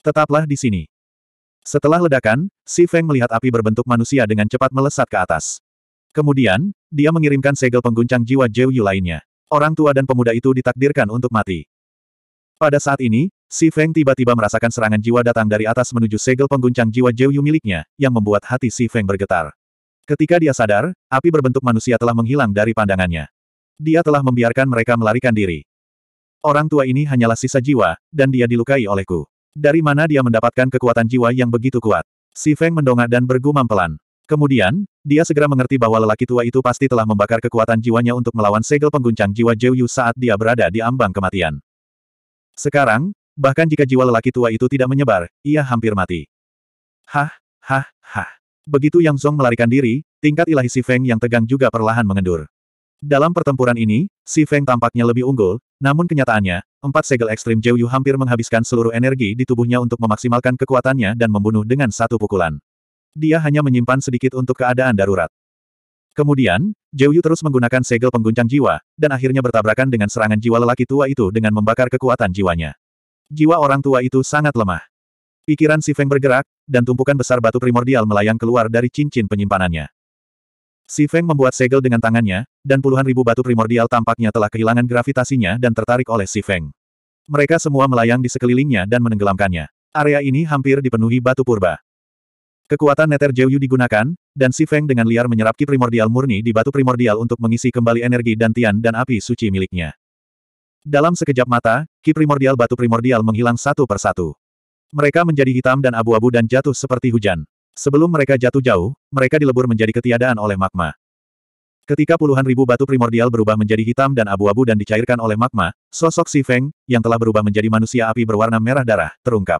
Tetaplah di sini. Setelah ledakan, Si Feng melihat api berbentuk manusia dengan cepat melesat ke atas. Kemudian, dia mengirimkan segel pengguncang jiwa Zhou Yu lainnya. Orang tua dan pemuda itu ditakdirkan untuk mati. Pada saat ini, Si Feng tiba-tiba merasakan serangan jiwa datang dari atas menuju segel pengguncang jiwa Zhou Yu miliknya, yang membuat hati Si Feng bergetar. Ketika dia sadar, api berbentuk manusia telah menghilang dari pandangannya. Dia telah membiarkan mereka melarikan diri. Orang tua ini hanyalah sisa jiwa, dan dia dilukai olehku. Dari mana dia mendapatkan kekuatan jiwa yang begitu kuat? Si Feng mendongak dan bergumam pelan. Kemudian, dia segera mengerti bahwa lelaki tua itu pasti telah membakar kekuatan jiwanya untuk melawan segel pengguncang jiwa Zhou Yu saat dia berada di ambang kematian. Sekarang, bahkan jika jiwa lelaki tua itu tidak menyebar, ia hampir mati. Hah, hah, hah. Begitu Yang Zhong melarikan diri, tingkat ilahi Si Feng yang tegang juga perlahan mengendur. Dalam pertempuran ini, Si Feng tampaknya lebih unggul, namun kenyataannya, empat segel ekstrim Zhou Yu hampir menghabiskan seluruh energi di tubuhnya untuk memaksimalkan kekuatannya dan membunuh dengan satu pukulan. Dia hanya menyimpan sedikit untuk keadaan darurat. Kemudian, Zhou Yu terus menggunakan segel pengguncang jiwa, dan akhirnya bertabrakan dengan serangan jiwa lelaki tua itu dengan membakar kekuatan jiwanya. Jiwa orang tua itu sangat lemah. Pikiran Si Feng bergerak, dan tumpukan besar batu primordial melayang keluar dari cincin penyimpanannya. Si Feng membuat segel dengan tangannya, dan puluhan ribu batu primordial tampaknya telah kehilangan gravitasinya dan tertarik oleh Si Feng. Mereka semua melayang di sekelilingnya dan menenggelamkannya. Area ini hampir dipenuhi batu purba. Kekuatan Nether Jeyu digunakan, dan Si Feng dengan liar menyerap ki primordial murni di batu primordial untuk mengisi kembali energi dan dantian dan api suci miliknya. Dalam sekejap mata, ki primordial batu primordial menghilang satu persatu. Mereka menjadi hitam dan abu-abu dan jatuh seperti hujan. Sebelum mereka jatuh jauh, mereka dilebur menjadi ketiadaan oleh magma. Ketika puluhan ribu batu primordial berubah menjadi hitam dan abu-abu dan dicairkan oleh magma, sosok Si Feng, yang telah berubah menjadi manusia api berwarna merah darah, terungkap.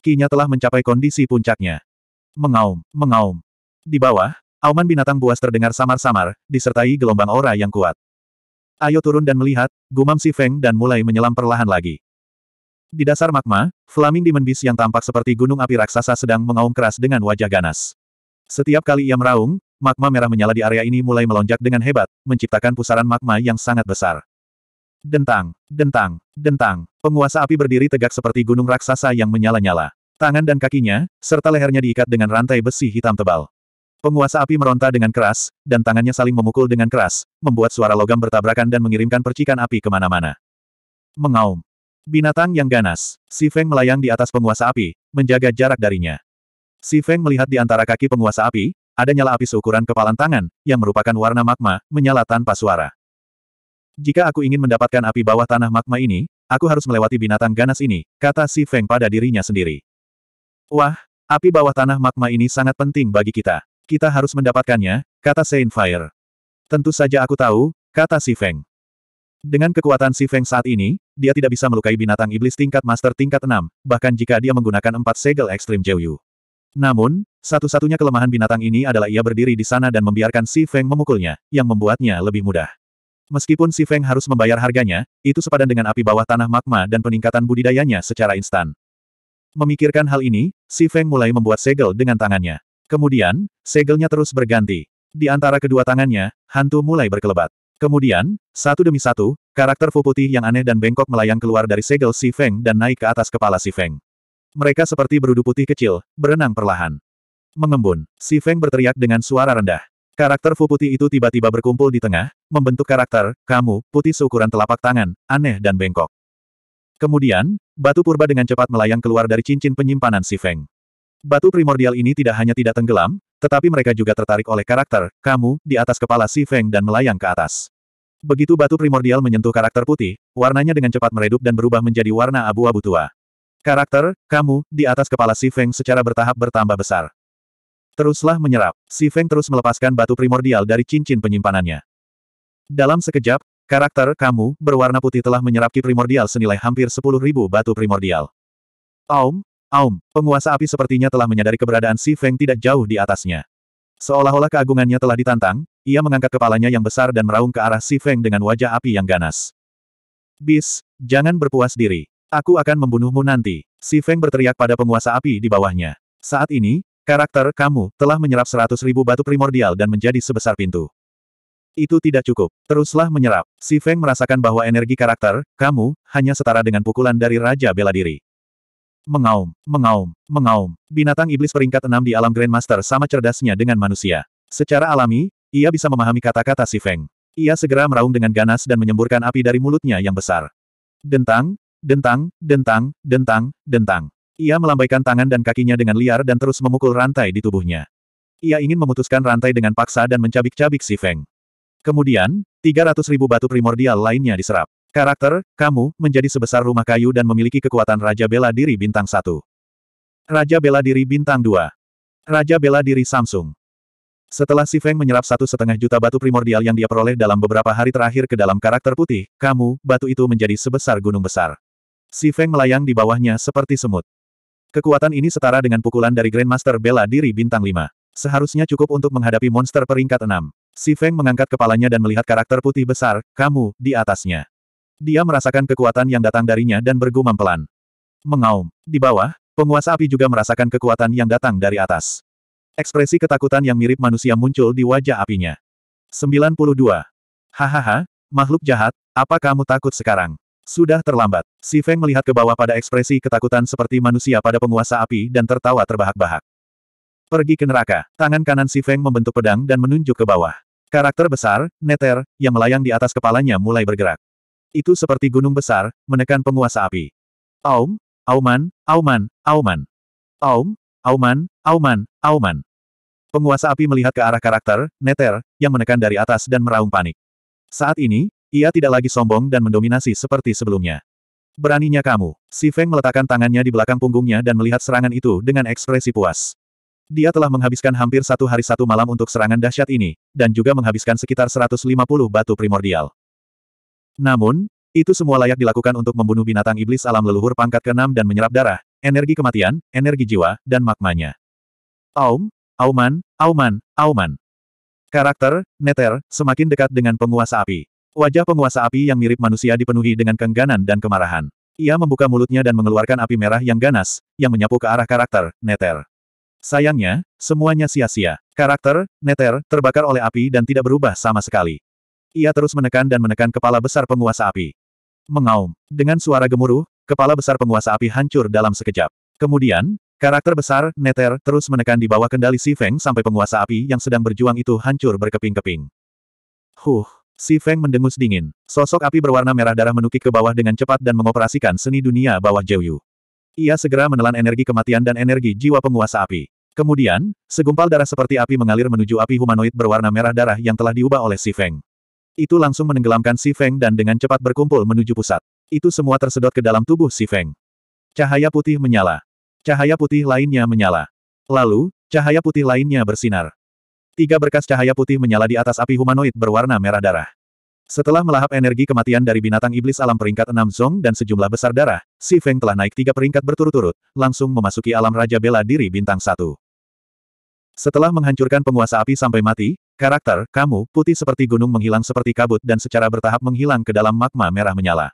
Kinya telah mencapai kondisi puncaknya. Mengaum, mengaum. Di bawah, auman binatang buas terdengar samar-samar, disertai gelombang aura yang kuat. Ayo turun dan melihat, gumam Si Feng dan mulai menyelam perlahan lagi. Di dasar magma, flaming demon beast yang tampak seperti gunung api raksasa sedang mengaum keras dengan wajah ganas. Setiap kali ia meraung, magma merah menyala di area ini mulai melonjak dengan hebat, menciptakan pusaran magma yang sangat besar. Dentang, dentang, dentang, penguasa api berdiri tegak seperti gunung raksasa yang menyala-nyala. Tangan dan kakinya, serta lehernya diikat dengan rantai besi hitam tebal. Penguasa api meronta dengan keras, dan tangannya saling memukul dengan keras, membuat suara logam bertabrakan dan mengirimkan percikan api kemana-mana. Mengaum. Binatang yang ganas, si Feng melayang di atas penguasa api, menjaga jarak darinya. Si Feng melihat di antara kaki penguasa api, ada nyala api seukuran kepalan tangan, yang merupakan warna magma, menyala tanpa suara. Jika aku ingin mendapatkan api bawah tanah magma ini, aku harus melewati binatang ganas ini, kata Si Feng pada dirinya sendiri. Wah, api bawah tanah magma ini sangat penting bagi kita. Kita harus mendapatkannya, kata Saint Fire. Tentu saja aku tahu, kata Si Feng. Dengan kekuatan Si Feng saat ini, dia tidak bisa melukai binatang iblis tingkat master tingkat 6, bahkan jika dia menggunakan empat segel ekstrim jauh. Namun, satu-satunya kelemahan binatang ini adalah ia berdiri di sana dan membiarkan Si Feng memukulnya, yang membuatnya lebih mudah. Meskipun Si Feng harus membayar harganya, itu sepadan dengan api bawah tanah magma dan peningkatan budidayanya secara instan. Memikirkan hal ini, Si Feng mulai membuat segel dengan tangannya. Kemudian, segelnya terus berganti. Di antara kedua tangannya, hantu mulai berkelebat. Kemudian, satu demi satu, karakter Fu Putih yang aneh dan bengkok melayang keluar dari segel Si Feng dan naik ke atas kepala Si Feng. Mereka seperti berudu putih kecil, berenang perlahan. Mengembun, si Feng berteriak dengan suara rendah. Karakter Fu putih itu tiba-tiba berkumpul di tengah, membentuk karakter, kamu, putih seukuran telapak tangan, aneh dan bengkok. Kemudian, batu purba dengan cepat melayang keluar dari cincin penyimpanan si Feng. Batu primordial ini tidak hanya tidak tenggelam, tetapi mereka juga tertarik oleh karakter, kamu, di atas kepala si Feng dan melayang ke atas. Begitu batu primordial menyentuh karakter putih, warnanya dengan cepat meredup dan berubah menjadi warna abu-abu tua. Karakter, kamu, di atas kepala Si Feng secara bertahap bertambah besar. Teruslah menyerap. Si Feng terus melepaskan batu primordial dari cincin penyimpanannya. Dalam sekejap, karakter kamu berwarna putih telah menyerap ki primordial senilai hampir ribu batu primordial. Aum, aum, penguasa api sepertinya telah menyadari keberadaan Si Feng tidak jauh di atasnya. Seolah-olah keagungannya telah ditantang, ia mengangkat kepalanya yang besar dan meraung ke arah Si Feng dengan wajah api yang ganas. Bis, jangan berpuas diri. Aku akan membunuhmu nanti. Si Feng berteriak pada penguasa api di bawahnya. Saat ini, karakter kamu telah menyerap seratus ribu batu primordial dan menjadi sebesar pintu. Itu tidak cukup. Teruslah menyerap. Si Feng merasakan bahwa energi karakter, kamu, hanya setara dengan pukulan dari Raja Bela Diri. Mengaum, mengaum, mengaum. Binatang iblis peringkat enam di alam Grandmaster sama cerdasnya dengan manusia. Secara alami, ia bisa memahami kata-kata si Feng. Ia segera meraung dengan ganas dan menyemburkan api dari mulutnya yang besar. Dentang, Dentang, dentang, dentang, dentang. Ia melambaikan tangan dan kakinya dengan liar dan terus memukul rantai di tubuhnya. Ia ingin memutuskan rantai dengan paksa dan mencabik-cabik si Feng. Kemudian, 300 ribu batu primordial lainnya diserap. Karakter, kamu, menjadi sebesar rumah kayu dan memiliki kekuatan Raja Bela Diri Bintang 1. Raja Bela Diri Bintang 2. Raja Bela Diri Samsung. Setelah Si Feng menyerap satu setengah juta batu primordial yang dia peroleh dalam beberapa hari terakhir ke dalam karakter putih, kamu, batu itu menjadi sebesar gunung besar. Si Feng melayang di bawahnya seperti semut. Kekuatan ini setara dengan pukulan dari Grandmaster bela diri bintang 5. Seharusnya cukup untuk menghadapi monster peringkat 6. Si Feng mengangkat kepalanya dan melihat karakter putih besar, kamu, di atasnya. Dia merasakan kekuatan yang datang darinya dan bergumam pelan. Mengaum. Di bawah, penguasa api juga merasakan kekuatan yang datang dari atas. Ekspresi ketakutan yang mirip manusia muncul di wajah apinya. 92. Hahaha, makhluk jahat, apa kamu takut sekarang? Sudah terlambat. Si Feng melihat ke bawah pada ekspresi ketakutan seperti manusia pada penguasa api dan tertawa terbahak-bahak. Pergi ke neraka. Tangan kanan si Feng membentuk pedang dan menunjuk ke bawah. Karakter besar, Neter, yang melayang di atas kepalanya mulai bergerak. Itu seperti gunung besar, menekan penguasa api. Aum, Auman, Auman, Auman. Aum, Auman, Auman, Auman. Penguasa api melihat ke arah karakter, Neter, yang menekan dari atas dan meraung panik. Saat ini, ia tidak lagi sombong dan mendominasi seperti sebelumnya. Beraninya kamu. Si Feng meletakkan tangannya di belakang punggungnya dan melihat serangan itu dengan ekspresi puas. Dia telah menghabiskan hampir satu hari satu malam untuk serangan dahsyat ini, dan juga menghabiskan sekitar 150 batu primordial. Namun, itu semua layak dilakukan untuk membunuh binatang iblis alam leluhur pangkat ke-6 dan menyerap darah, energi kematian, energi jiwa, dan magmanya. Aum, Auman, Auman, Auman. Karakter, Neter, semakin dekat dengan penguasa api. Wajah penguasa api yang mirip manusia dipenuhi dengan kengganan dan kemarahan. Ia membuka mulutnya dan mengeluarkan api merah yang ganas, yang menyapu ke arah karakter, Neter. Sayangnya, semuanya sia-sia. Karakter, Neter, terbakar oleh api dan tidak berubah sama sekali. Ia terus menekan dan menekan kepala besar penguasa api. Mengaum. Dengan suara gemuruh, kepala besar penguasa api hancur dalam sekejap. Kemudian, karakter besar, Neter, terus menekan di bawah kendali Si Feng sampai penguasa api yang sedang berjuang itu hancur berkeping-keping. Huh, Si Feng mendengus dingin. Sosok api berwarna merah darah menukik ke bawah dengan cepat dan mengoperasikan seni dunia bawah Jeyu. Ia segera menelan energi kematian dan energi jiwa penguasa api. Kemudian, segumpal darah seperti api mengalir menuju api humanoid berwarna merah darah yang telah diubah oleh Si Feng. Itu langsung menenggelamkan Si Feng dan dengan cepat berkumpul menuju pusat. Itu semua tersedot ke dalam tubuh Si Feng. Cahaya putih menyala. Cahaya putih lainnya menyala. Lalu, cahaya putih lainnya bersinar. Tiga berkas cahaya putih menyala di atas api humanoid berwarna merah darah. Setelah melahap energi kematian dari binatang iblis alam peringkat enam Zong dan sejumlah besar darah, Si Feng telah naik tiga peringkat berturut-turut, langsung memasuki alam Raja Bela Diri Bintang satu. Setelah menghancurkan penguasa api sampai mati, karakter, kamu, putih seperti gunung menghilang seperti kabut dan secara bertahap menghilang ke dalam magma merah menyala.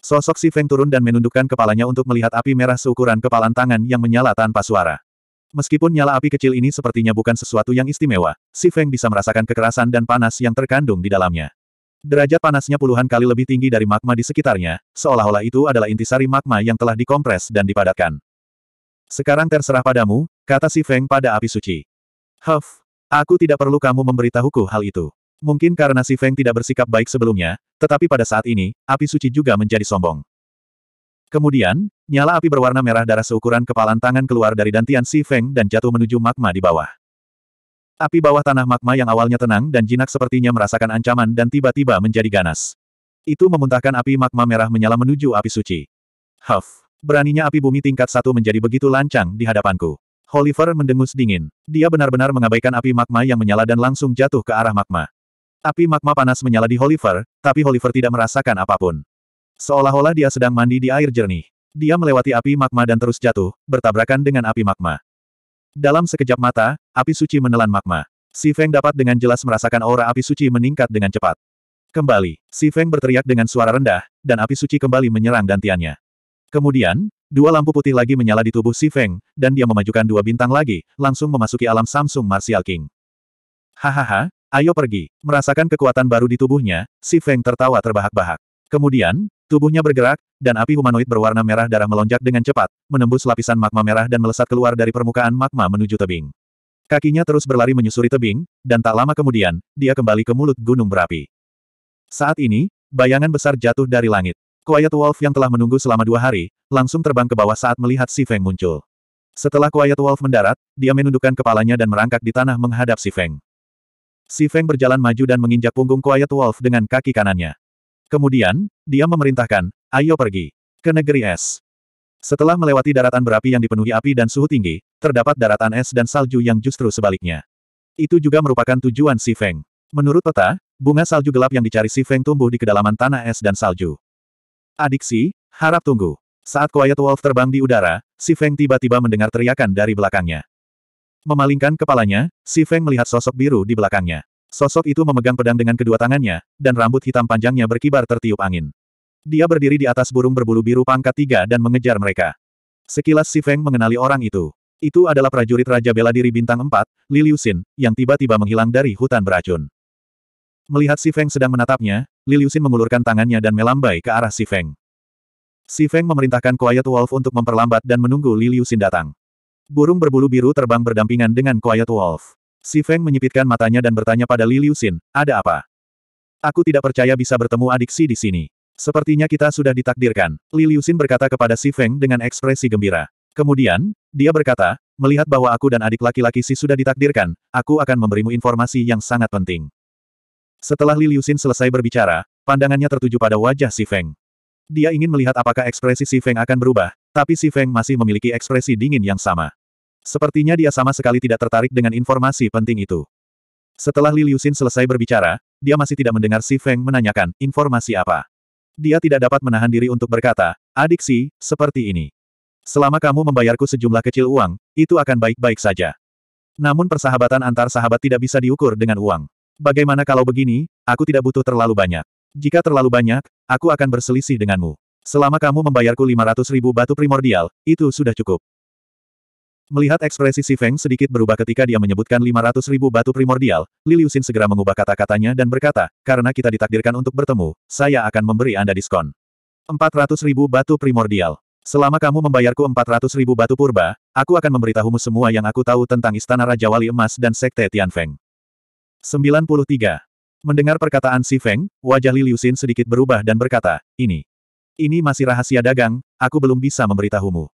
Sosok Si Feng turun dan menundukkan kepalanya untuk melihat api merah seukuran kepalan tangan yang menyala tanpa suara. Meskipun nyala api kecil ini sepertinya bukan sesuatu yang istimewa, Si Feng bisa merasakan kekerasan dan panas yang terkandung di dalamnya. Derajat panasnya puluhan kali lebih tinggi dari magma di sekitarnya, seolah-olah itu adalah intisari magma yang telah dikompres dan dipadatkan. Sekarang terserah padamu, kata Si Feng pada api suci. Huff, aku tidak perlu kamu memberitahuku hal itu. Mungkin karena Si Feng tidak bersikap baik sebelumnya, tetapi pada saat ini, api suci juga menjadi sombong. Kemudian, Nyala api berwarna merah darah seukuran kepalan tangan keluar dari dantian Si Feng dan jatuh menuju magma di bawah. Api bawah tanah magma yang awalnya tenang dan jinak sepertinya merasakan ancaman dan tiba-tiba menjadi ganas. Itu memuntahkan api magma merah menyala menuju api suci. Huff! Beraninya api bumi tingkat satu menjadi begitu lancang di hadapanku. Holiver mendengus dingin. Dia benar-benar mengabaikan api magma yang menyala dan langsung jatuh ke arah magma. Api magma panas menyala di Holiver, tapi Holiver tidak merasakan apapun. Seolah-olah dia sedang mandi di air jernih. Dia melewati api magma dan terus jatuh, bertabrakan dengan api magma. Dalam sekejap mata, api suci menelan magma. Si Feng dapat dengan jelas merasakan aura api suci meningkat dengan cepat. Kembali, si Feng berteriak dengan suara rendah, dan api suci kembali menyerang dantiannya. Kemudian, dua lampu putih lagi menyala di tubuh si Feng, dan dia memajukan dua bintang lagi, langsung memasuki alam Samsung Martial King. Hahaha, ayo pergi. Merasakan kekuatan baru di tubuhnya, si Feng tertawa terbahak-bahak. Kemudian, Tubuhnya bergerak, dan api humanoid berwarna merah darah melonjak dengan cepat, menembus lapisan magma merah dan melesat keluar dari permukaan magma menuju tebing. Kakinya terus berlari menyusuri tebing, dan tak lama kemudian, dia kembali ke mulut gunung berapi. Saat ini, bayangan besar jatuh dari langit. Quiet Wolf yang telah menunggu selama dua hari, langsung terbang ke bawah saat melihat Si Feng muncul. Setelah Quiet Wolf mendarat, dia menundukkan kepalanya dan merangkak di tanah menghadap Si Feng. Si Feng berjalan maju dan menginjak punggung Quiet Wolf dengan kaki kanannya. Kemudian, dia memerintahkan, ayo pergi ke negeri es. Setelah melewati daratan berapi yang dipenuhi api dan suhu tinggi, terdapat daratan es dan salju yang justru sebaliknya. Itu juga merupakan tujuan Si Feng. Menurut peta, bunga salju gelap yang dicari Si Feng tumbuh di kedalaman tanah es dan salju. Adiksi, harap tunggu. Saat Quiet Wolf terbang di udara, Si Feng tiba-tiba mendengar teriakan dari belakangnya. Memalingkan kepalanya, Si Feng melihat sosok biru di belakangnya. Sosok itu memegang pedang dengan kedua tangannya, dan rambut hitam panjangnya berkibar tertiup angin. Dia berdiri di atas burung berbulu biru pangkat tiga dan mengejar mereka. Sekilas Si Feng mengenali orang itu. Itu adalah prajurit Raja Bela Diri Bintang 4, Li Liusin, yang tiba-tiba menghilang dari hutan beracun. Melihat Si Feng sedang menatapnya, Li Liusin mengulurkan tangannya dan melambai ke arah Si Feng. Si Feng memerintahkan Quiet Wolf untuk memperlambat dan menunggu Li Liusin datang. Burung berbulu biru terbang berdampingan dengan Quiet Wolf. Si Feng menyipitkan matanya dan bertanya pada Li Liusin, ada apa? Aku tidak percaya bisa bertemu adik Si di sini. Sepertinya kita sudah ditakdirkan. Li Liusin berkata kepada Si Feng dengan ekspresi gembira. Kemudian, dia berkata, melihat bahwa aku dan adik laki-laki Si sudah ditakdirkan, aku akan memberimu informasi yang sangat penting. Setelah Li Liusin selesai berbicara, pandangannya tertuju pada wajah Si Feng. Dia ingin melihat apakah ekspresi Si Feng akan berubah, tapi Si Feng masih memiliki ekspresi dingin yang sama. Sepertinya dia sama sekali tidak tertarik dengan informasi penting itu. Setelah Li Liusin selesai berbicara, dia masih tidak mendengar Si Feng menanyakan, informasi apa. Dia tidak dapat menahan diri untuk berkata, adik Si, seperti ini. Selama kamu membayarku sejumlah kecil uang, itu akan baik-baik saja. Namun persahabatan antar sahabat tidak bisa diukur dengan uang. Bagaimana kalau begini, aku tidak butuh terlalu banyak. Jika terlalu banyak, aku akan berselisih denganmu. Selama kamu membayarku 500 ribu batu primordial, itu sudah cukup. Melihat ekspresi Si Feng sedikit berubah ketika dia menyebutkan 500 ribu batu primordial, Liliusin segera mengubah kata-katanya dan berkata, karena kita ditakdirkan untuk bertemu, saya akan memberi Anda diskon. 400 ribu batu primordial. Selama kamu membayarku 400 ribu batu purba, aku akan memberitahumu semua yang aku tahu tentang Istana Raja Wali Emas dan Sekte Tianfeng. 93. Mendengar perkataan Si Feng, wajah Liliusin sedikit berubah dan berkata, ini. Ini masih rahasia dagang, aku belum bisa memberitahumu.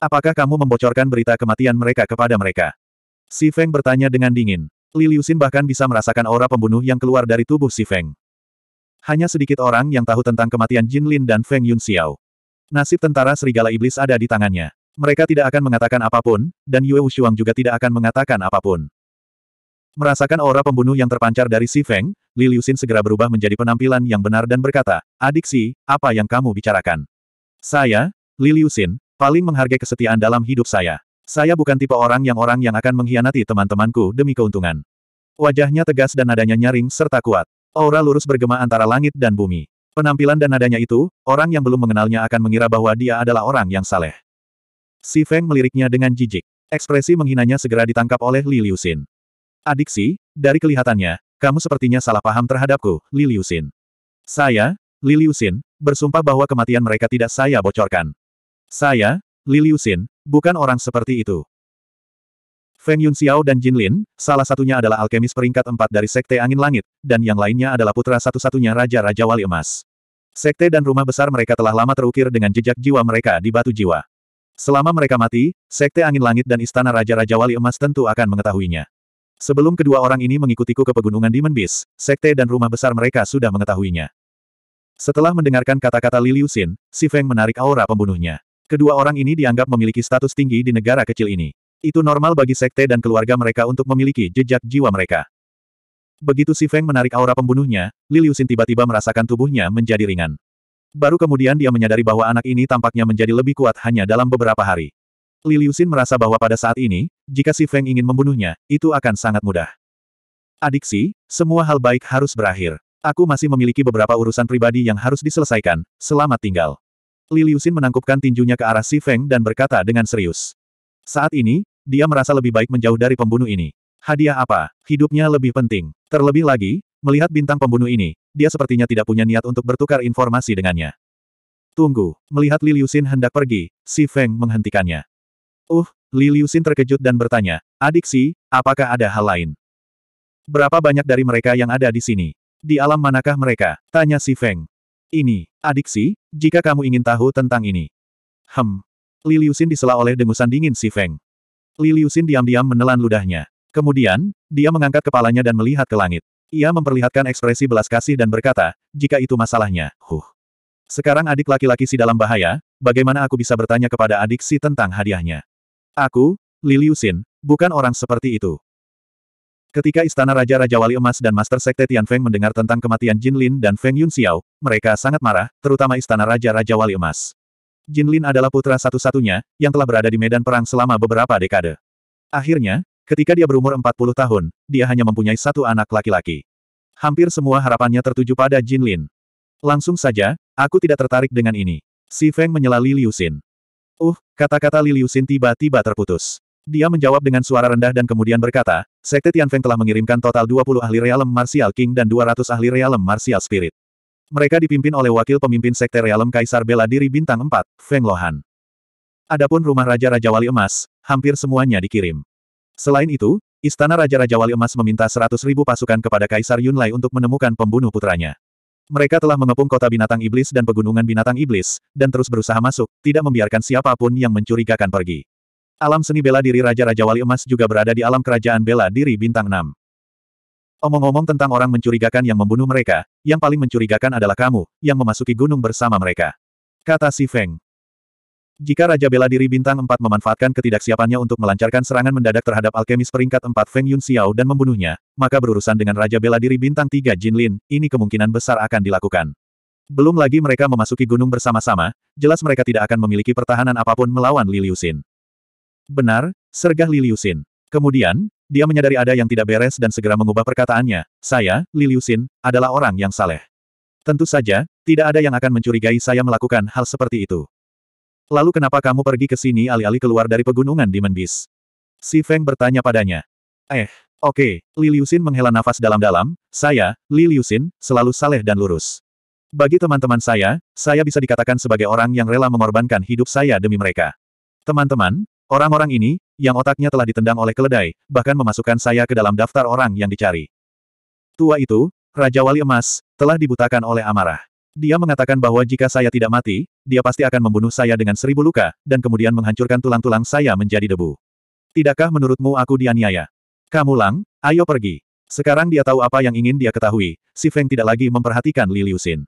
Apakah kamu membocorkan berita kematian mereka kepada mereka? Si Feng bertanya dengan dingin. Li Liusin bahkan bisa merasakan aura pembunuh yang keluar dari tubuh Si Feng. Hanya sedikit orang yang tahu tentang kematian Jin Lin dan Feng Yun Xiao. Nasib tentara serigala iblis ada di tangannya. Mereka tidak akan mengatakan apapun, dan Yue Wushuang juga tidak akan mengatakan apapun. Merasakan aura pembunuh yang terpancar dari Si Feng, Li Liusin segera berubah menjadi penampilan yang benar dan berkata, Adik Si, apa yang kamu bicarakan? Saya, Li Liusin, Paling menghargai kesetiaan dalam hidup saya. Saya bukan tipe orang yang orang yang akan mengkhianati teman-temanku demi keuntungan. Wajahnya tegas dan nadanya nyaring serta kuat. Aura lurus bergema antara langit dan bumi. Penampilan dan nadanya itu, orang yang belum mengenalnya akan mengira bahwa dia adalah orang yang saleh. Si Feng meliriknya dengan jijik. Ekspresi menghinanya segera ditangkap oleh Li Liusin. Adiksi, dari kelihatannya, kamu sepertinya salah paham terhadapku, Li Liusin. Saya, Li Liusin, bersumpah bahwa kematian mereka tidak saya bocorkan. Saya, Liliusin, bukan orang seperti itu. Feng Yun Xiao dan Jin Lin, salah satunya adalah alkemis peringkat empat dari Sekte Angin Langit, dan yang lainnya adalah putra satu-satunya Raja-Raja Wali Emas. Sekte dan rumah besar mereka telah lama terukir dengan jejak jiwa mereka di batu jiwa. Selama mereka mati, Sekte Angin Langit dan Istana Raja-Raja Wali Emas tentu akan mengetahuinya. Sebelum kedua orang ini mengikutiku ke pegunungan Demon Beast, Sekte dan rumah besar mereka sudah mengetahuinya. Setelah mendengarkan kata-kata Liliusin, si Feng menarik aura pembunuhnya. Kedua orang ini dianggap memiliki status tinggi di negara kecil ini. Itu normal bagi sekte dan keluarga mereka untuk memiliki jejak jiwa mereka. Begitu Si Feng menarik aura pembunuhnya, Liliusin tiba-tiba merasakan tubuhnya menjadi ringan. Baru kemudian dia menyadari bahwa anak ini tampaknya menjadi lebih kuat hanya dalam beberapa hari. Liliusin merasa bahwa pada saat ini, jika Si Feng ingin membunuhnya, itu akan sangat mudah. Adiksi, semua hal baik harus berakhir. Aku masih memiliki beberapa urusan pribadi yang harus diselesaikan, selamat tinggal. Li Liusin menangkupkan tinjunya ke arah Si Feng dan berkata dengan serius. Saat ini, dia merasa lebih baik menjauh dari pembunuh ini. Hadiah apa? Hidupnya lebih penting. Terlebih lagi, melihat bintang pembunuh ini, dia sepertinya tidak punya niat untuk bertukar informasi dengannya. Tunggu, melihat Li Liusin hendak pergi, Si Feng menghentikannya. Uh, Li Liusin terkejut dan bertanya, adik Si, apakah ada hal lain? Berapa banyak dari mereka yang ada di sini? Di alam manakah mereka? Tanya Si Feng. Ini, adiksi, jika kamu ingin tahu tentang ini. Hem. Liliusin disela oleh dengusan dingin si Feng. Liliusin diam-diam menelan ludahnya. Kemudian, dia mengangkat kepalanya dan melihat ke langit. Ia memperlihatkan ekspresi belas kasih dan berkata, jika itu masalahnya, huh. Sekarang adik laki-laki si dalam bahaya, bagaimana aku bisa bertanya kepada adik si tentang hadiahnya? Aku, Liliusin, bukan orang seperti itu. Ketika istana Raja-Raja Wali Emas dan Master Sekte Tian Feng mendengar tentang kematian Jin Lin dan Feng Yun Xiao, mereka sangat marah, terutama istana Raja-Raja Wali Emas. Jin Lin adalah putra satu-satunya, yang telah berada di medan perang selama beberapa dekade. Akhirnya, ketika dia berumur 40 tahun, dia hanya mempunyai satu anak laki-laki. Hampir semua harapannya tertuju pada Jin Lin. Langsung saja, aku tidak tertarik dengan ini. Si Feng menyela Li Xin. Uh, kata-kata Li Xin tiba-tiba terputus. Dia menjawab dengan suara rendah dan kemudian berkata, Sekte Tianfeng telah mengirimkan total 20 ahli realem martial king dan 200 ahli realem martial spirit. Mereka dipimpin oleh wakil pemimpin Sekte Realem Kaisar Bela Diri Bintang 4, Feng Lohan. Adapun rumah Raja-Raja Wali Emas, hampir semuanya dikirim. Selain itu, Istana Raja-Raja Wali Emas meminta 100 ribu pasukan kepada Kaisar Yunlai untuk menemukan pembunuh putranya. Mereka telah mengepung kota binatang iblis dan pegunungan binatang iblis, dan terus berusaha masuk, tidak membiarkan siapapun yang mencurigakan pergi. Alam seni bela diri Raja-Raja Wali Emas juga berada di alam kerajaan bela diri bintang 6. Omong-omong tentang orang mencurigakan yang membunuh mereka, yang paling mencurigakan adalah kamu, yang memasuki gunung bersama mereka. Kata si Feng. Jika Raja Bela Diri Bintang 4 memanfaatkan ketidaksiapannya untuk melancarkan serangan mendadak terhadap alkemis peringkat 4 Feng Yun Xiao dan membunuhnya, maka berurusan dengan Raja Bela Diri Bintang 3 Jin Lin, ini kemungkinan besar akan dilakukan. Belum lagi mereka memasuki gunung bersama-sama, jelas mereka tidak akan memiliki pertahanan apapun melawan Liliusin. Benar, sergah Liliusin. Kemudian, dia menyadari ada yang tidak beres dan segera mengubah perkataannya, saya, Liliusin, adalah orang yang saleh. Tentu saja, tidak ada yang akan mencurigai saya melakukan hal seperti itu. Lalu kenapa kamu pergi ke sini alih-alih keluar dari pegunungan di Menbis? Si Feng bertanya padanya. Eh, oke, okay. Liliusin menghela nafas dalam-dalam, saya, Liliusin, selalu saleh dan lurus. Bagi teman-teman saya, saya bisa dikatakan sebagai orang yang rela mengorbankan hidup saya demi mereka. Teman-teman, Orang-orang ini, yang otaknya telah ditendang oleh keledai, bahkan memasukkan saya ke dalam daftar orang yang dicari. Tua itu, Raja Wali Emas, telah dibutakan oleh amarah. Dia mengatakan bahwa jika saya tidak mati, dia pasti akan membunuh saya dengan seribu luka, dan kemudian menghancurkan tulang-tulang saya menjadi debu. Tidakkah menurutmu aku dianiaya? Kamu lang, ayo pergi. Sekarang dia tahu apa yang ingin dia ketahui, si Feng tidak lagi memperhatikan Liliusin.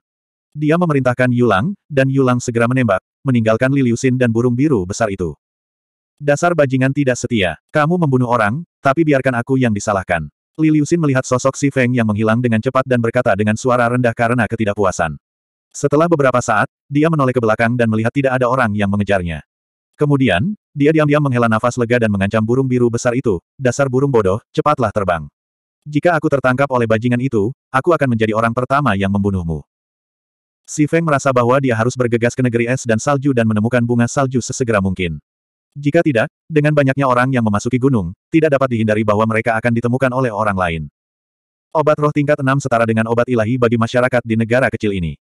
Dia memerintahkan Yulang, dan Yulang segera menembak, meninggalkan Liliusin dan burung biru besar itu. Dasar bajingan tidak setia. Kamu membunuh orang, tapi biarkan aku yang disalahkan. Liliusin melihat sosok Si Feng yang menghilang dengan cepat dan berkata dengan suara rendah karena ketidakpuasan. Setelah beberapa saat, dia menoleh ke belakang dan melihat tidak ada orang yang mengejarnya. Kemudian, dia diam-diam menghela nafas lega dan mengancam burung biru besar itu, dasar burung bodoh, cepatlah terbang. Jika aku tertangkap oleh bajingan itu, aku akan menjadi orang pertama yang membunuhmu. Si Feng merasa bahwa dia harus bergegas ke negeri es dan salju dan menemukan bunga salju sesegera mungkin. Jika tidak, dengan banyaknya orang yang memasuki gunung, tidak dapat dihindari bahwa mereka akan ditemukan oleh orang lain. Obat roh tingkat enam setara dengan obat ilahi bagi masyarakat di negara kecil ini.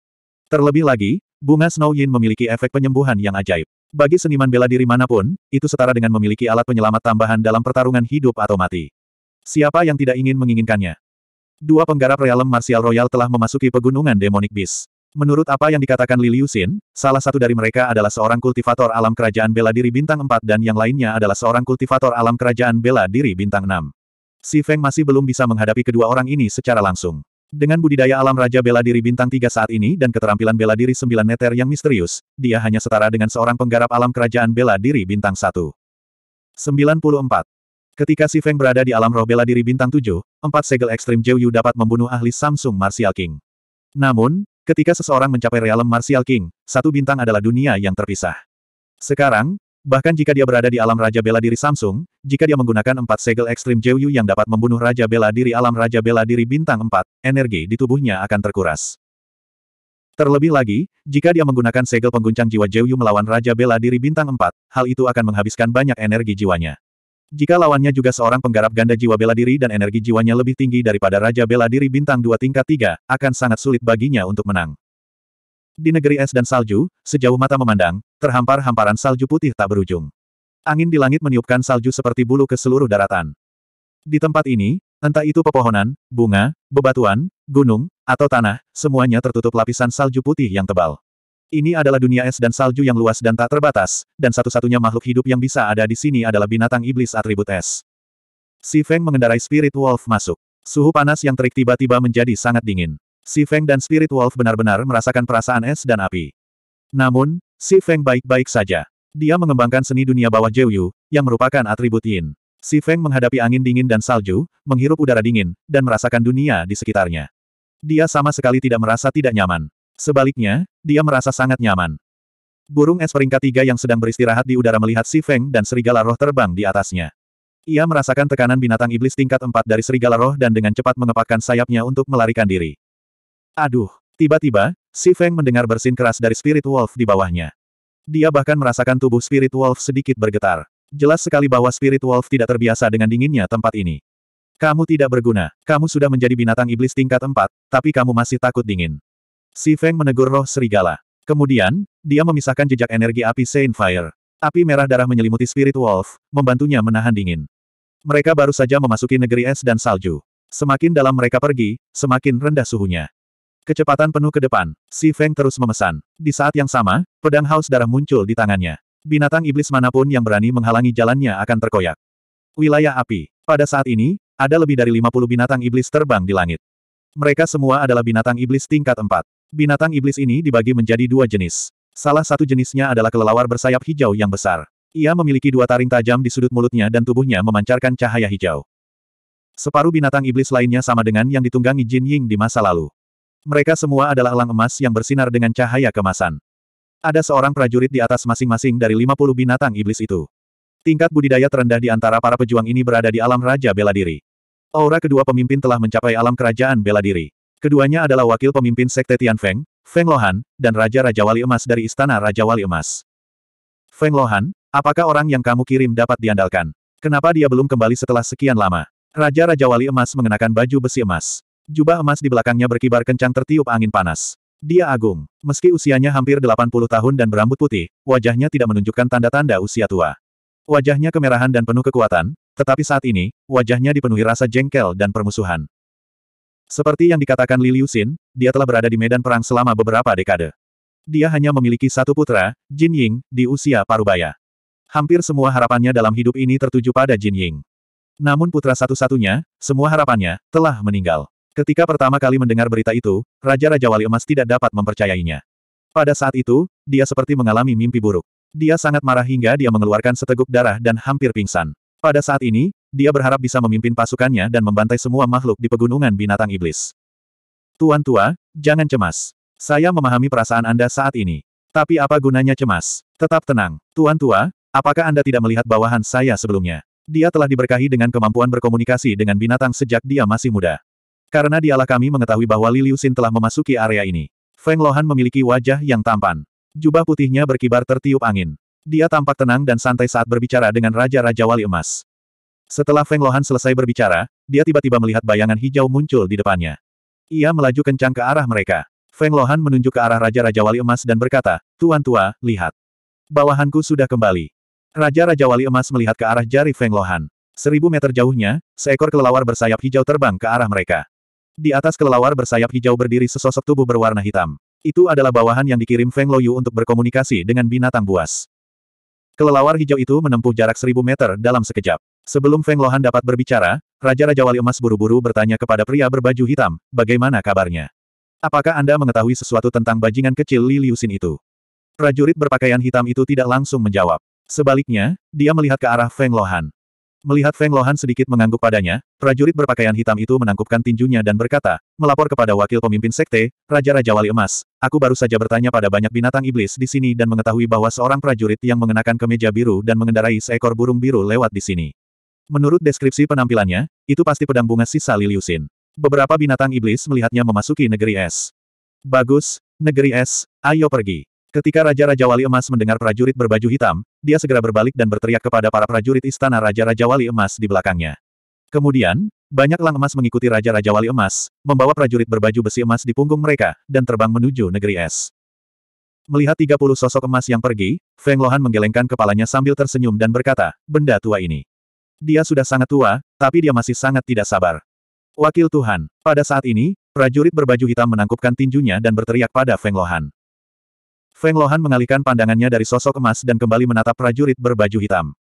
Terlebih lagi, bunga Snow Yin memiliki efek penyembuhan yang ajaib. Bagi seniman bela diri manapun, itu setara dengan memiliki alat penyelamat tambahan dalam pertarungan hidup atau mati. Siapa yang tidak ingin menginginkannya? Dua penggarap realem martial royal telah memasuki pegunungan demonic beast. Menurut apa yang dikatakan Li Liuxin, salah satu dari mereka adalah seorang kultivator alam kerajaan bela diri bintang 4 dan yang lainnya adalah seorang kultivator alam kerajaan bela diri bintang 6. Si Feng masih belum bisa menghadapi kedua orang ini secara langsung. Dengan budidaya alam Raja Bela Diri Bintang 3 saat ini dan keterampilan Bela Diri 9 Neter yang misterius, dia hanya setara dengan seorang penggarap alam Kerajaan Bela Diri Bintang 1. 94. Ketika Si Feng berada di alam roh Bela Diri Bintang 7, empat segel ekstrim Jiu dapat membunuh ahli Samsung Martial King. Namun, Ketika seseorang mencapai realem Martial King, satu bintang adalah dunia yang terpisah. Sekarang, bahkan jika dia berada di alam Raja Bela Diri Samsung, jika dia menggunakan empat segel ekstrim Jiuyu yang dapat membunuh Raja Bela Diri alam Raja Bela Diri bintang 4, energi di tubuhnya akan terkuras. Terlebih lagi, jika dia menggunakan segel pengguncang jiwa Jiuyu melawan Raja Bela Diri bintang 4, hal itu akan menghabiskan banyak energi jiwanya. Jika lawannya juga seorang penggarap ganda jiwa bela diri dan energi jiwanya lebih tinggi daripada Raja Bela Diri Bintang 2 tingkat 3, akan sangat sulit baginya untuk menang. Di negeri es dan salju, sejauh mata memandang, terhampar hamparan salju putih tak berujung. Angin di langit meniupkan salju seperti bulu ke seluruh daratan. Di tempat ini, entah itu pepohonan, bunga, bebatuan, gunung, atau tanah, semuanya tertutup lapisan salju putih yang tebal. Ini adalah dunia es dan salju yang luas dan tak terbatas, dan satu-satunya makhluk hidup yang bisa ada di sini adalah binatang iblis atribut es. Si Feng mengendarai Spirit Wolf masuk. Suhu panas yang terik tiba-tiba menjadi sangat dingin. Si Feng dan Spirit Wolf benar-benar merasakan perasaan es dan api. Namun, si Feng baik-baik saja. Dia mengembangkan seni dunia bawah Jeyu, yang merupakan atribut Yin. Si Feng menghadapi angin dingin dan salju, menghirup udara dingin, dan merasakan dunia di sekitarnya. Dia sama sekali tidak merasa tidak nyaman. Sebaliknya, dia merasa sangat nyaman. Burung es peringkat tiga yang sedang beristirahat di udara melihat si Feng dan serigala roh terbang di atasnya. Ia merasakan tekanan binatang iblis tingkat empat dari serigala roh dan dengan cepat mengepakkan sayapnya untuk melarikan diri. Aduh, tiba-tiba, si Feng mendengar bersin keras dari Spirit Wolf di bawahnya. Dia bahkan merasakan tubuh Spirit Wolf sedikit bergetar. Jelas sekali bahwa Spirit Wolf tidak terbiasa dengan dinginnya tempat ini. Kamu tidak berguna. Kamu sudah menjadi binatang iblis tingkat empat, tapi kamu masih takut dingin. Si Feng menegur roh serigala. Kemudian, dia memisahkan jejak energi api Saint Fire. Api merah darah menyelimuti Spirit Wolf, membantunya menahan dingin. Mereka baru saja memasuki negeri es dan salju. Semakin dalam mereka pergi, semakin rendah suhunya. Kecepatan penuh ke depan, Si Feng terus memesan. Di saat yang sama, pedang haus darah muncul di tangannya. Binatang iblis manapun yang berani menghalangi jalannya akan terkoyak. Wilayah api. Pada saat ini, ada lebih dari 50 binatang iblis terbang di langit. Mereka semua adalah binatang iblis tingkat 4. Binatang iblis ini dibagi menjadi dua jenis. Salah satu jenisnya adalah kelelawar bersayap hijau yang besar. Ia memiliki dua taring tajam di sudut mulutnya dan tubuhnya memancarkan cahaya hijau. Separuh binatang iblis lainnya sama dengan yang ditunggangi Jin Ying di masa lalu. Mereka semua adalah elang emas yang bersinar dengan cahaya kemasan. Ada seorang prajurit di atas masing-masing dari 50 binatang iblis itu. Tingkat budidaya terendah di antara para pejuang ini berada di alam Raja Bela Diri. Aura kedua pemimpin telah mencapai alam kerajaan bela diri. Keduanya adalah wakil pemimpin Sekte Tianfeng, Feng Lohan, dan Raja-Raja Wali Emas dari Istana Raja Wali Emas. Feng Lohan, apakah orang yang kamu kirim dapat diandalkan? Kenapa dia belum kembali setelah sekian lama? Raja-Raja Wali Emas mengenakan baju besi emas. Jubah emas di belakangnya berkibar kencang tertiup angin panas. Dia agung. Meski usianya hampir 80 tahun dan berambut putih, wajahnya tidak menunjukkan tanda-tanda usia tua. Wajahnya kemerahan dan penuh kekuatan, tetapi saat ini, wajahnya dipenuhi rasa jengkel dan permusuhan. Seperti yang dikatakan Li Liuxin, dia telah berada di medan perang selama beberapa dekade. Dia hanya memiliki satu putra, Jin Ying, di usia parubaya. Hampir semua harapannya dalam hidup ini tertuju pada Jin Ying. Namun putra satu-satunya, semua harapannya, telah meninggal. Ketika pertama kali mendengar berita itu, Raja-Raja Wali Emas tidak dapat mempercayainya. Pada saat itu, dia seperti mengalami mimpi buruk. Dia sangat marah hingga dia mengeluarkan seteguk darah dan hampir pingsan. Pada saat ini, dia berharap bisa memimpin pasukannya dan membantai semua makhluk di pegunungan binatang iblis. Tuan tua, jangan cemas. Saya memahami perasaan Anda saat ini. Tapi apa gunanya cemas? Tetap tenang. Tuan tua, apakah Anda tidak melihat bawahan saya sebelumnya? Dia telah diberkahi dengan kemampuan berkomunikasi dengan binatang sejak dia masih muda. Karena dialah kami mengetahui bahwa Liliusin telah memasuki area ini. Feng Lohan memiliki wajah yang tampan. Jubah putihnya berkibar tertiup angin. Dia tampak tenang dan santai saat berbicara dengan Raja-Raja Wali Emas. Setelah Feng Lohan selesai berbicara, dia tiba-tiba melihat bayangan hijau muncul di depannya. Ia melaju kencang ke arah mereka. Feng Lohan menunjuk ke arah Raja-Raja Wali Emas dan berkata, Tuan Tua, lihat. Bawahanku sudah kembali. Raja-Raja Wali Emas melihat ke arah jari Feng Lohan. Seribu meter jauhnya, seekor kelelawar bersayap hijau terbang ke arah mereka. Di atas kelelawar bersayap hijau berdiri sesosok tubuh berwarna hitam. Itu adalah bawahan yang dikirim Feng Loyu untuk berkomunikasi dengan binatang buas. Kelelawar hijau itu menempuh jarak seribu meter dalam sekejap. Sebelum Feng Lohan dapat berbicara, Raja-Raja Wali Emas buru-buru bertanya kepada pria berbaju hitam, bagaimana kabarnya? Apakah Anda mengetahui sesuatu tentang bajingan kecil Li Liusin itu? Prajurit berpakaian hitam itu tidak langsung menjawab. Sebaliknya, dia melihat ke arah Feng Lohan. Melihat Feng Lohan sedikit mengangguk padanya, prajurit berpakaian hitam itu menangkupkan tinjunya dan berkata, melapor kepada wakil pemimpin sekte, Raja-Raja Wali Emas, aku baru saja bertanya pada banyak binatang iblis di sini dan mengetahui bahwa seorang prajurit yang mengenakan kemeja biru dan mengendarai seekor burung biru lewat di sini. Menurut deskripsi penampilannya, itu pasti pedang bunga sisa Liliusin. Beberapa binatang iblis melihatnya memasuki negeri es. Bagus, negeri es, ayo pergi. Ketika Raja-Raja Wali Emas mendengar prajurit berbaju hitam, dia segera berbalik dan berteriak kepada para prajurit istana Raja-Raja Wali Emas di belakangnya. Kemudian, banyak lang emas mengikuti Raja-Raja Wali Emas, membawa prajurit berbaju besi emas di punggung mereka, dan terbang menuju negeri es. Melihat 30 sosok emas yang pergi, Feng Lohan menggelengkan kepalanya sambil tersenyum dan berkata, benda tua ini. Dia sudah sangat tua, tapi dia masih sangat tidak sabar. Wakil Tuhan, pada saat ini, prajurit berbaju hitam menangkupkan tinjunya dan berteriak pada Feng Lohan. Feng Lohan mengalihkan pandangannya dari sosok emas dan kembali menatap prajurit berbaju hitam.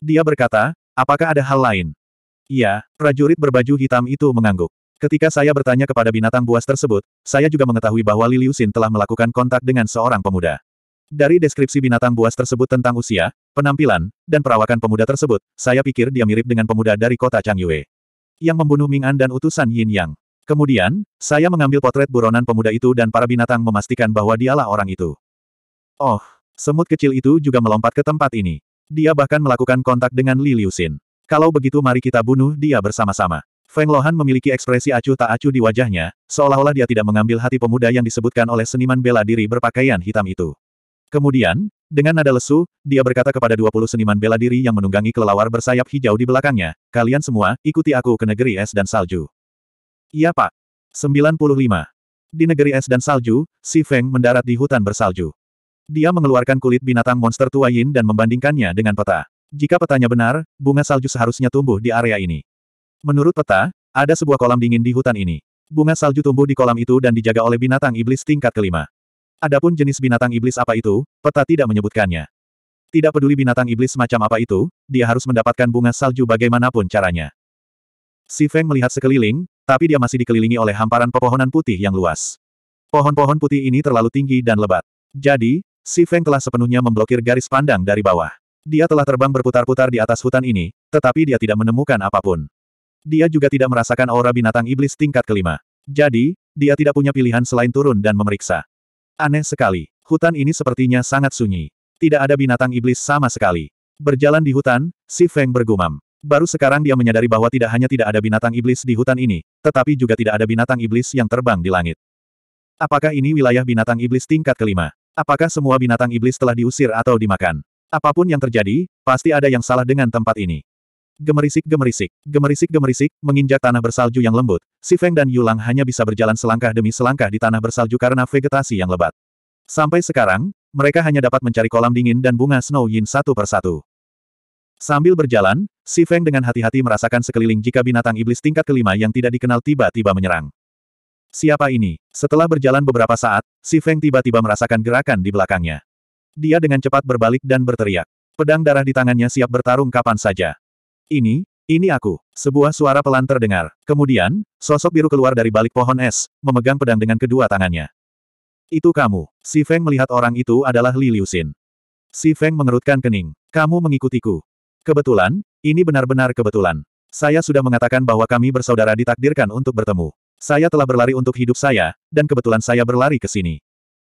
Dia berkata, apakah ada hal lain? Iya, prajurit berbaju hitam itu mengangguk. Ketika saya bertanya kepada binatang buas tersebut, saya juga mengetahui bahwa Liliusin telah melakukan kontak dengan seorang pemuda. Dari deskripsi binatang buas tersebut tentang usia, penampilan, dan perawakan pemuda tersebut, saya pikir dia mirip dengan pemuda dari kota Changyue. Yang membunuh Ming An dan utusan Yin Yang. Kemudian, saya mengambil potret buronan pemuda itu dan para binatang memastikan bahwa dialah orang itu. Oh, semut kecil itu juga melompat ke tempat ini. Dia bahkan melakukan kontak dengan Li Liusin. Kalau begitu mari kita bunuh dia bersama-sama. Feng Lohan memiliki ekspresi acuh tak acuh di wajahnya, seolah-olah dia tidak mengambil hati pemuda yang disebutkan oleh seniman bela diri berpakaian hitam itu. Kemudian, dengan nada lesu, dia berkata kepada 20 seniman bela diri yang menunggangi kelelawar bersayap hijau di belakangnya, kalian semua, ikuti aku ke negeri es dan salju. Iya pak. 95. Di negeri es dan salju, Si Feng mendarat di hutan bersalju. Dia mengeluarkan kulit binatang monster tua Yin dan membandingkannya dengan peta. Jika petanya benar, bunga salju seharusnya tumbuh di area ini. Menurut peta, ada sebuah kolam dingin di hutan ini. Bunga salju tumbuh di kolam itu dan dijaga oleh binatang iblis tingkat kelima. Adapun jenis binatang iblis apa itu, peta tidak menyebutkannya. Tidak peduli binatang iblis macam apa itu, dia harus mendapatkan bunga salju bagaimanapun caranya. Si Feng melihat sekeliling, tapi dia masih dikelilingi oleh hamparan pepohonan putih yang luas. Pohon-pohon putih ini terlalu tinggi dan lebat. Jadi, Si Feng telah sepenuhnya memblokir garis pandang dari bawah. Dia telah terbang berputar-putar di atas hutan ini, tetapi dia tidak menemukan apapun. Dia juga tidak merasakan aura binatang iblis tingkat kelima. Jadi, dia tidak punya pilihan selain turun dan memeriksa. Aneh sekali, hutan ini sepertinya sangat sunyi. Tidak ada binatang iblis sama sekali. Berjalan di hutan, si Feng bergumam. Baru sekarang dia menyadari bahwa tidak hanya tidak ada binatang iblis di hutan ini, tetapi juga tidak ada binatang iblis yang terbang di langit. Apakah ini wilayah binatang iblis tingkat kelima? Apakah semua binatang iblis telah diusir atau dimakan? Apapun yang terjadi, pasti ada yang salah dengan tempat ini. Gemerisik-gemerisik, gemerisik-gemerisik, menginjak tanah bersalju yang lembut, Si Feng dan Yulang hanya bisa berjalan selangkah demi selangkah di tanah bersalju karena vegetasi yang lebat. Sampai sekarang, mereka hanya dapat mencari kolam dingin dan bunga Snow Yin satu persatu. Sambil berjalan, Si Feng dengan hati-hati merasakan sekeliling jika binatang iblis tingkat kelima yang tidak dikenal tiba-tiba menyerang. Siapa ini? Setelah berjalan beberapa saat, Si Feng tiba-tiba merasakan gerakan di belakangnya. Dia dengan cepat berbalik dan berteriak. Pedang darah di tangannya siap bertarung kapan saja. Ini, ini aku. Sebuah suara pelan terdengar. Kemudian, sosok biru keluar dari balik pohon es, memegang pedang dengan kedua tangannya. Itu kamu. Si Feng melihat orang itu adalah Li Liusin. Si Feng mengerutkan kening. Kamu mengikutiku. Kebetulan, ini benar-benar kebetulan. Saya sudah mengatakan bahwa kami bersaudara ditakdirkan untuk bertemu. Saya telah berlari untuk hidup saya, dan kebetulan saya berlari ke sini.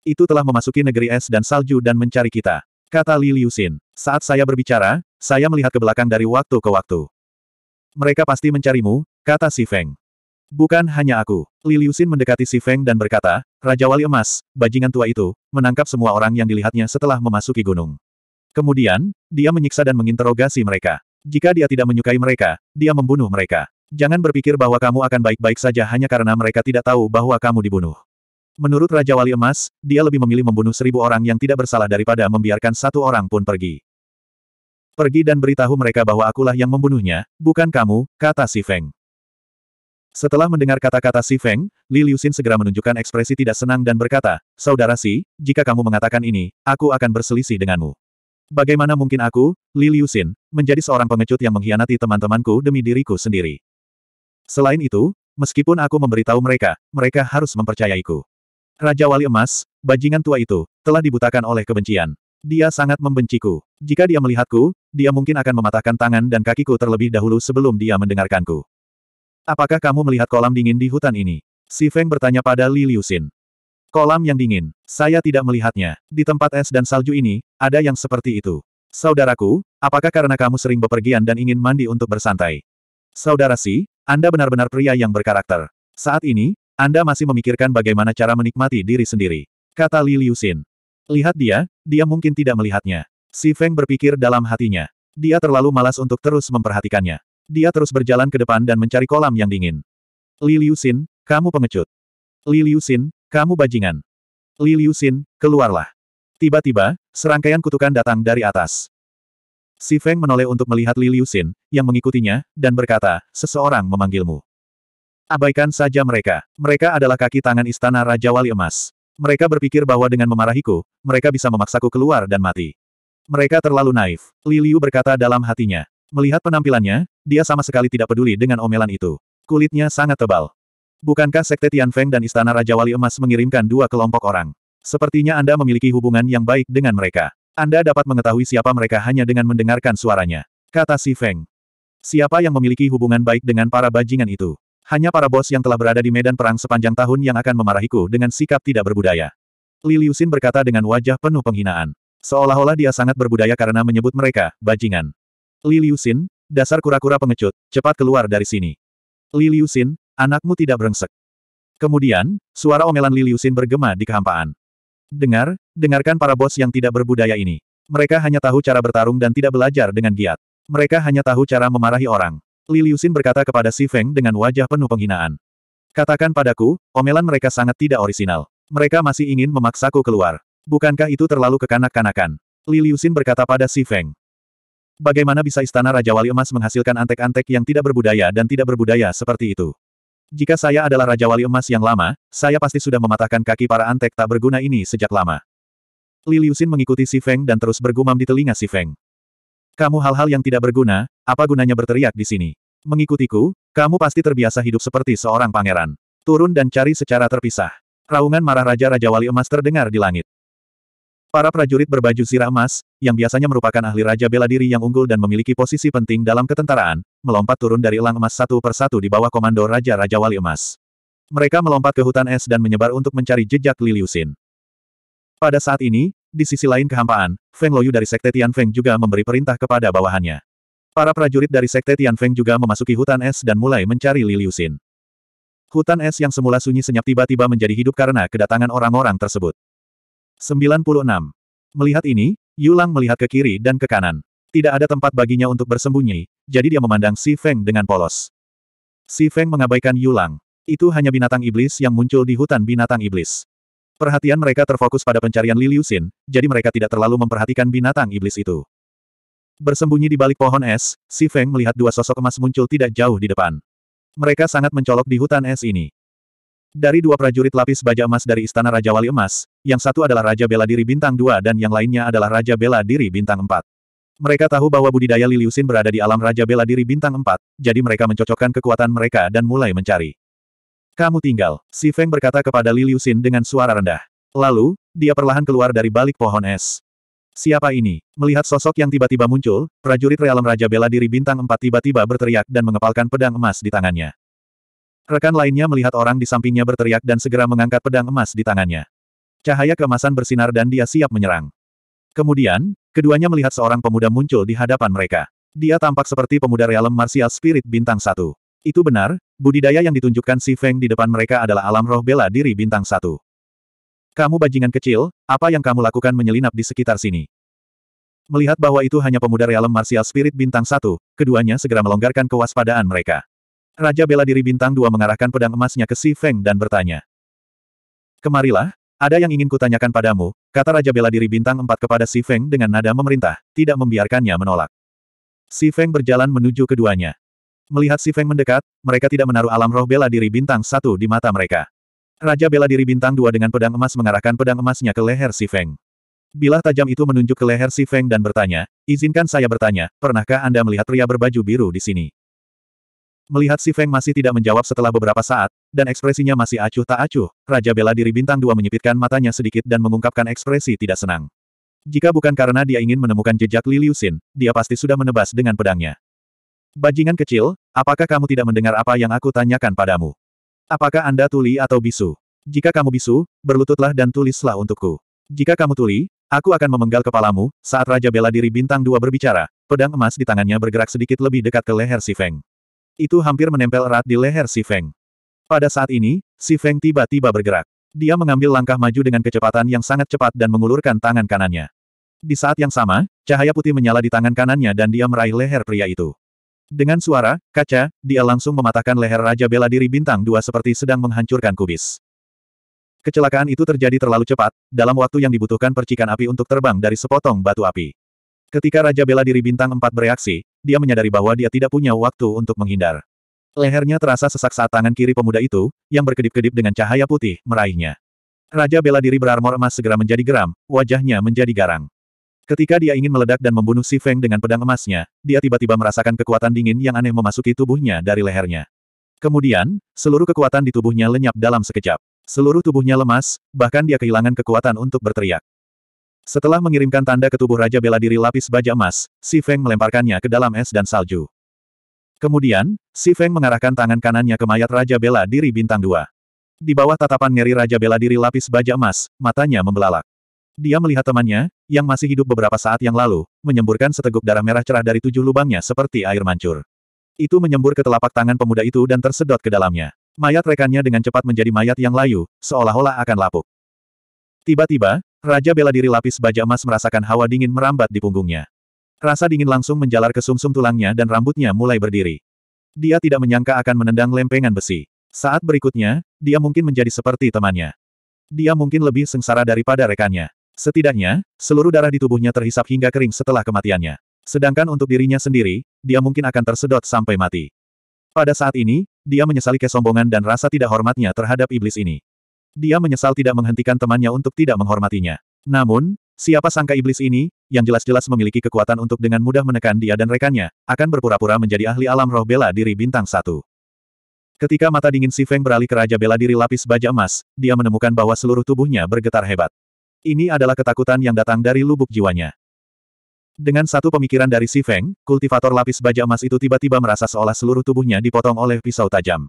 Itu telah memasuki negeri es dan salju dan mencari kita. Kata Li Liusin. Saat saya berbicara, saya melihat ke belakang dari waktu ke waktu. Mereka pasti mencarimu, kata Si Feng. Bukan hanya aku. Li Liusin mendekati Si Feng dan berkata, Raja Wali Emas, bajingan tua itu, menangkap semua orang yang dilihatnya setelah memasuki gunung. Kemudian, dia menyiksa dan menginterogasi mereka. Jika dia tidak menyukai mereka, dia membunuh mereka. Jangan berpikir bahwa kamu akan baik-baik saja hanya karena mereka tidak tahu bahwa kamu dibunuh. Menurut Raja Wali Emas, dia lebih memilih membunuh seribu orang yang tidak bersalah daripada membiarkan satu orang pun pergi. Pergi dan beritahu mereka bahwa akulah yang membunuhnya, bukan kamu, kata Si Feng. Setelah mendengar kata-kata Si Feng, Li Liusin segera menunjukkan ekspresi tidak senang dan berkata, Saudara Si, jika kamu mengatakan ini, aku akan berselisih denganmu. Bagaimana mungkin aku, Li Liusin, menjadi seorang pengecut yang mengkhianati teman-temanku demi diriku sendiri. Selain itu, Meskipun aku memberitahu mereka, mereka harus mempercayaiku. Raja Wali Emas, bajingan tua itu, telah dibutakan oleh kebencian. Dia sangat membenciku. Jika dia melihatku, dia mungkin akan mematahkan tangan dan kakiku terlebih dahulu sebelum dia mendengarkanku. Apakah kamu melihat kolam dingin di hutan ini? Si Feng bertanya pada Li Liusin. Kolam yang dingin. Saya tidak melihatnya. Di tempat es dan salju ini, ada yang seperti itu. Saudaraku, apakah karena kamu sering bepergian dan ingin mandi untuk bersantai? Saudara si, Anda benar-benar pria yang berkarakter. Saat ini, anda masih memikirkan bagaimana cara menikmati diri sendiri. Kata Li Liusin. Lihat dia, dia mungkin tidak melihatnya. Si Feng berpikir dalam hatinya. Dia terlalu malas untuk terus memperhatikannya. Dia terus berjalan ke depan dan mencari kolam yang dingin. Li Liusin, kamu pengecut. Li Liusin, kamu bajingan. Li Liusin, keluarlah. Tiba-tiba, serangkaian kutukan datang dari atas. Si Feng menoleh untuk melihat Li Liusin, yang mengikutinya, dan berkata, seseorang memanggilmu. Abaikan saja mereka. Mereka adalah kaki tangan istana Raja Wali Emas. Mereka berpikir bahwa dengan memarahiku, mereka bisa memaksaku keluar dan mati. Mereka terlalu naif, Li Liu berkata dalam hatinya. Melihat penampilannya, dia sama sekali tidak peduli dengan omelan itu. Kulitnya sangat tebal. Bukankah Sekte tian feng dan Istana Raja Wali Emas mengirimkan dua kelompok orang? Sepertinya Anda memiliki hubungan yang baik dengan mereka. Anda dapat mengetahui siapa mereka hanya dengan mendengarkan suaranya. Kata Si Feng. Siapa yang memiliki hubungan baik dengan para bajingan itu? Hanya para bos yang telah berada di medan perang sepanjang tahun yang akan memarahiku dengan sikap tidak berbudaya. Li Liusin berkata dengan wajah penuh penghinaan. Seolah-olah dia sangat berbudaya karena menyebut mereka, bajingan. Li Liusin, dasar kura-kura pengecut, cepat keluar dari sini. Li Liusin, anakmu tidak berengsek. Kemudian, suara omelan Li Liusin bergema di kehampaan. Dengar, dengarkan para bos yang tidak berbudaya ini. Mereka hanya tahu cara bertarung dan tidak belajar dengan giat. Mereka hanya tahu cara memarahi orang. Liliusin berkata kepada Si Feng dengan wajah penuh penghinaan. Katakan padaku, omelan mereka sangat tidak orisinal. Mereka masih ingin memaksaku keluar. Bukankah itu terlalu kekanak-kanakan? Liliusin berkata pada Si Feng. Bagaimana bisa istana Raja Wali Emas menghasilkan antek-antek yang tidak berbudaya dan tidak berbudaya seperti itu? Jika saya adalah Raja Wali Emas yang lama, saya pasti sudah mematahkan kaki para antek tak berguna ini sejak lama. Liliusin mengikuti Si Feng dan terus bergumam di telinga Si Feng. Kamu hal-hal yang tidak berguna, apa gunanya berteriak di sini? Mengikutiku, kamu pasti terbiasa hidup seperti seorang pangeran. Turun dan cari secara terpisah. Raungan marah Raja Raja Wali Emas terdengar di langit. Para prajurit berbaju zirah emas, yang biasanya merupakan ahli raja bela diri yang unggul dan memiliki posisi penting dalam ketentaraan, melompat turun dari elang emas satu persatu di bawah komando Raja-Raja Wali Emas. Mereka melompat ke hutan es dan menyebar untuk mencari jejak Liliusin. Pada saat ini, di sisi lain kehampaan, Feng Loyu dari Sekte Tian Feng juga memberi perintah kepada bawahannya. Para prajurit dari Sekte Tian Feng juga memasuki hutan es dan mulai mencari Liliusin. Hutan es yang semula sunyi senyap tiba-tiba menjadi hidup karena kedatangan orang-orang tersebut. 96. Melihat ini, Yulang melihat ke kiri dan ke kanan. Tidak ada tempat baginya untuk bersembunyi, jadi dia memandang Si Feng dengan polos. Si Feng mengabaikan Yulang. Itu hanya binatang iblis yang muncul di hutan binatang iblis. Perhatian mereka terfokus pada pencarian Liliusin, jadi mereka tidak terlalu memperhatikan binatang iblis itu. Bersembunyi di balik pohon es, Si Feng melihat dua sosok emas muncul tidak jauh di depan. Mereka sangat mencolok di hutan es ini. Dari dua prajurit lapis baja emas dari Istana Raja Wali Emas, yang satu adalah Raja Bela Diri Bintang 2 dan yang lainnya adalah Raja Bela Diri Bintang 4. Mereka tahu bahwa budidaya Liliusin berada di alam Raja Bela Diri Bintang 4, jadi mereka mencocokkan kekuatan mereka dan mulai mencari. Kamu tinggal, Si Feng berkata kepada Liliusin dengan suara rendah. Lalu, dia perlahan keluar dari balik pohon es. Siapa ini? Melihat sosok yang tiba-tiba muncul, prajurit realem Raja Bela Diri Bintang 4 tiba-tiba berteriak dan mengepalkan pedang emas di tangannya. Rekan lainnya melihat orang di sampingnya berteriak dan segera mengangkat pedang emas di tangannya. Cahaya kemasan bersinar dan dia siap menyerang. Kemudian, keduanya melihat seorang pemuda muncul di hadapan mereka. Dia tampak seperti pemuda realem martial spirit bintang 1. Itu benar, budidaya yang ditunjukkan Si Feng di depan mereka adalah alam roh bela diri bintang 1. Kamu bajingan kecil, apa yang kamu lakukan menyelinap di sekitar sini? Melihat bahwa itu hanya pemuda realem martial spirit bintang satu, keduanya segera melonggarkan kewaspadaan mereka. Raja bela diri bintang dua mengarahkan pedang emasnya ke Si Feng dan bertanya. Kemarilah, ada yang ingin kutanyakan padamu, kata Raja bela diri bintang empat kepada Si Feng dengan nada memerintah, tidak membiarkannya menolak. Si Feng berjalan menuju keduanya. Melihat Si Feng mendekat, mereka tidak menaruh alam roh bela diri bintang satu di mata mereka. Raja bela diri bintang dua dengan pedang emas mengarahkan pedang emasnya ke leher si Feng. Bilah tajam itu menunjuk ke leher si Feng dan bertanya, izinkan saya bertanya, pernahkah Anda melihat pria berbaju biru di sini? Melihat si Feng masih tidak menjawab setelah beberapa saat, dan ekspresinya masih acuh tak acuh, Raja bela diri bintang dua menyipitkan matanya sedikit dan mengungkapkan ekspresi tidak senang. Jika bukan karena dia ingin menemukan jejak Li Liusin, dia pasti sudah menebas dengan pedangnya. Bajingan kecil, apakah kamu tidak mendengar apa yang aku tanyakan padamu? Apakah Anda tuli atau bisu? Jika kamu bisu, berlututlah dan tulislah untukku. Jika kamu tuli, aku akan memenggal kepalamu, saat Raja Bela Diri Bintang Dua berbicara, pedang emas di tangannya bergerak sedikit lebih dekat ke leher Si Feng. Itu hampir menempel erat di leher Si Feng. Pada saat ini, Si Feng tiba-tiba bergerak. Dia mengambil langkah maju dengan kecepatan yang sangat cepat dan mengulurkan tangan kanannya. Di saat yang sama, cahaya putih menyala di tangan kanannya dan dia meraih leher pria itu. Dengan suara, kaca, dia langsung mematahkan leher Raja Bela Diri Bintang Dua seperti sedang menghancurkan kubis. Kecelakaan itu terjadi terlalu cepat, dalam waktu yang dibutuhkan percikan api untuk terbang dari sepotong batu api. Ketika Raja Bela Diri Bintang empat bereaksi, dia menyadari bahwa dia tidak punya waktu untuk menghindar. Lehernya terasa sesak saat tangan kiri pemuda itu, yang berkedip-kedip dengan cahaya putih, meraihnya. Raja Bela Diri berarmor emas segera menjadi geram, wajahnya menjadi garang. Ketika dia ingin meledak dan membunuh Si Feng dengan pedang emasnya, dia tiba-tiba merasakan kekuatan dingin yang aneh memasuki tubuhnya dari lehernya. Kemudian, seluruh kekuatan di tubuhnya lenyap dalam sekejap. Seluruh tubuhnya lemas, bahkan dia kehilangan kekuatan untuk berteriak. Setelah mengirimkan tanda ke tubuh Raja Bela Diri lapis baja emas, Si Feng melemparkannya ke dalam es dan salju. Kemudian, Si Feng mengarahkan tangan kanannya ke mayat Raja Bela Diri Bintang Dua. Di bawah tatapan ngeri Raja Bela Diri lapis baja emas, matanya membelalak. Dia melihat temannya, yang masih hidup beberapa saat yang lalu, menyemburkan seteguk darah merah cerah dari tujuh lubangnya seperti air mancur. Itu menyembur ke telapak tangan pemuda itu dan tersedot ke dalamnya. Mayat rekannya dengan cepat menjadi mayat yang layu, seolah-olah akan lapuk. Tiba-tiba, Raja bela diri lapis baja emas merasakan hawa dingin merambat di punggungnya. Rasa dingin langsung menjalar ke sumsum -sum tulangnya dan rambutnya mulai berdiri. Dia tidak menyangka akan menendang lempengan besi. Saat berikutnya, dia mungkin menjadi seperti temannya. Dia mungkin lebih sengsara daripada rekannya. Setidaknya, seluruh darah di tubuhnya terhisap hingga kering setelah kematiannya. Sedangkan untuk dirinya sendiri, dia mungkin akan tersedot sampai mati. Pada saat ini, dia menyesali kesombongan dan rasa tidak hormatnya terhadap iblis ini. Dia menyesal tidak menghentikan temannya untuk tidak menghormatinya. Namun, siapa sangka iblis ini, yang jelas-jelas memiliki kekuatan untuk dengan mudah menekan dia dan rekannya, akan berpura-pura menjadi ahli alam roh bela diri bintang satu. Ketika mata dingin Si Feng beralih ke Raja Bela Diri Lapis Baja Emas, dia menemukan bahwa seluruh tubuhnya bergetar hebat. Ini adalah ketakutan yang datang dari lubuk jiwanya. Dengan satu pemikiran dari Si Feng, kultivator lapis baja emas itu tiba-tiba merasa seolah seluruh tubuhnya dipotong oleh pisau tajam.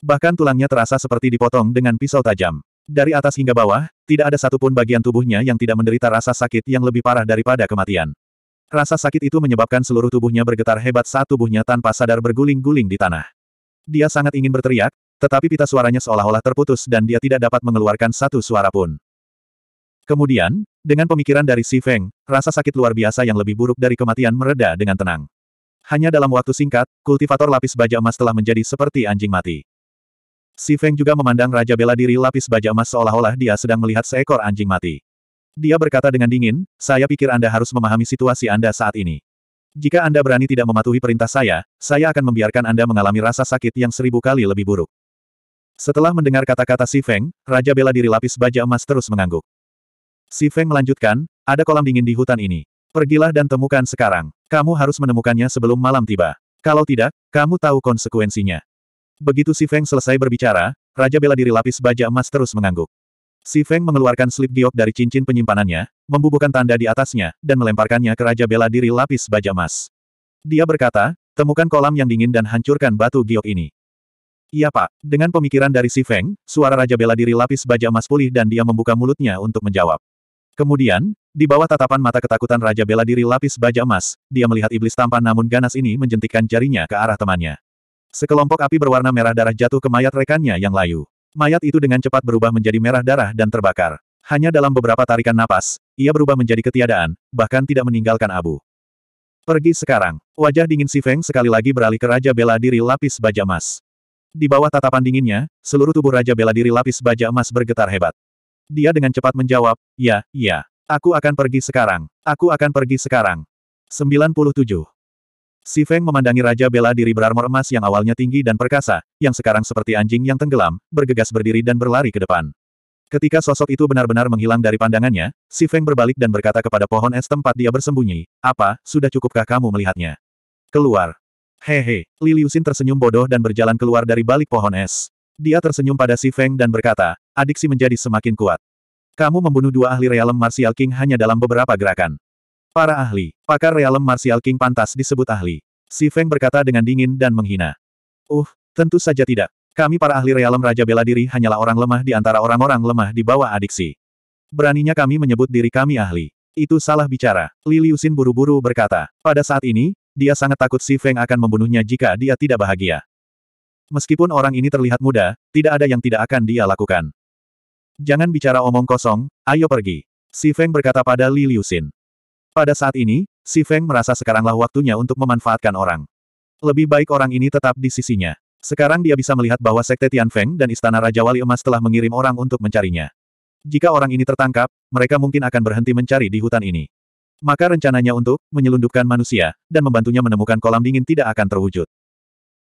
Bahkan tulangnya terasa seperti dipotong dengan pisau tajam. Dari atas hingga bawah, tidak ada satupun bagian tubuhnya yang tidak menderita rasa sakit yang lebih parah daripada kematian. Rasa sakit itu menyebabkan seluruh tubuhnya bergetar hebat saat tubuhnya tanpa sadar berguling-guling di tanah. Dia sangat ingin berteriak, tetapi pita suaranya seolah-olah terputus dan dia tidak dapat mengeluarkan satu suara pun. Kemudian, dengan pemikiran dari Si Feng, rasa sakit luar biasa yang lebih buruk dari kematian mereda dengan tenang. Hanya dalam waktu singkat, kultivator lapis baja emas telah menjadi seperti anjing mati. Si Feng juga memandang Raja Bela Diri lapis baja emas seolah-olah dia sedang melihat seekor anjing mati. Dia berkata dengan dingin, saya pikir Anda harus memahami situasi Anda saat ini. Jika Anda berani tidak mematuhi perintah saya, saya akan membiarkan Anda mengalami rasa sakit yang seribu kali lebih buruk. Setelah mendengar kata-kata Si Feng, Raja Bela Diri lapis baja emas terus mengangguk. Si Feng melanjutkan, ada kolam dingin di hutan ini. Pergilah dan temukan sekarang. Kamu harus menemukannya sebelum malam tiba. Kalau tidak, kamu tahu konsekuensinya. Begitu Si Feng selesai berbicara, Raja bela diri lapis baja emas terus mengangguk. Si Feng mengeluarkan slip giok dari cincin penyimpanannya, membubuhkan tanda di atasnya, dan melemparkannya ke Raja bela diri lapis baja emas. Dia berkata, temukan kolam yang dingin dan hancurkan batu giok ini. Iya pak, dengan pemikiran dari Si Feng, suara Raja bela diri lapis baja emas pulih dan dia membuka mulutnya untuk menjawab. Kemudian, di bawah tatapan mata ketakutan Raja Bela Diri lapis baja emas, dia melihat iblis tampan namun ganas ini menjentikkan jarinya ke arah temannya. Sekelompok api berwarna merah darah jatuh ke mayat rekannya yang layu. Mayat itu dengan cepat berubah menjadi merah darah dan terbakar. Hanya dalam beberapa tarikan napas, ia berubah menjadi ketiadaan, bahkan tidak meninggalkan abu. Pergi sekarang. Wajah dingin Si Feng sekali lagi beralih ke Raja Bela Diri Lapis Baja Emas. Di bawah tatapan dinginnya, seluruh tubuh Raja Bela Diri Lapis Baja Emas bergetar hebat. Dia dengan cepat menjawab, ya, ya. Aku akan pergi sekarang. Aku akan pergi sekarang. 97. Si Feng memandangi Raja Bela diri berarmor emas yang awalnya tinggi dan perkasa, yang sekarang seperti anjing yang tenggelam, bergegas berdiri dan berlari ke depan. Ketika sosok itu benar-benar menghilang dari pandangannya, Si Feng berbalik dan berkata kepada pohon es tempat dia bersembunyi, apa, sudah cukupkah kamu melihatnya? Keluar. Hehe, Liliusin tersenyum bodoh dan berjalan keluar dari balik pohon es. Dia tersenyum pada Si Feng dan berkata, adiksi menjadi semakin kuat. Kamu membunuh dua ahli realem martial king hanya dalam beberapa gerakan. Para ahli, pakar realem martial king pantas disebut ahli. Si Feng berkata dengan dingin dan menghina. Uh, tentu saja tidak. Kami para ahli realem Raja Bela Diri hanyalah orang lemah di antara orang-orang lemah di bawah adiksi. Beraninya kami menyebut diri kami ahli. Itu salah bicara. Liliusin buru-buru berkata. Pada saat ini, dia sangat takut Si Feng akan membunuhnya jika dia tidak bahagia. Meskipun orang ini terlihat muda, tidak ada yang tidak akan dia lakukan. Jangan bicara omong kosong, ayo pergi. Si Feng berkata pada Li Liusin. Pada saat ini, si Feng merasa sekaranglah waktunya untuk memanfaatkan orang. Lebih baik orang ini tetap di sisinya. Sekarang dia bisa melihat bahwa Sekte Tian Feng dan Istana Raja Wali Emas telah mengirim orang untuk mencarinya. Jika orang ini tertangkap, mereka mungkin akan berhenti mencari di hutan ini. Maka rencananya untuk menyelundupkan manusia dan membantunya menemukan kolam dingin tidak akan terwujud.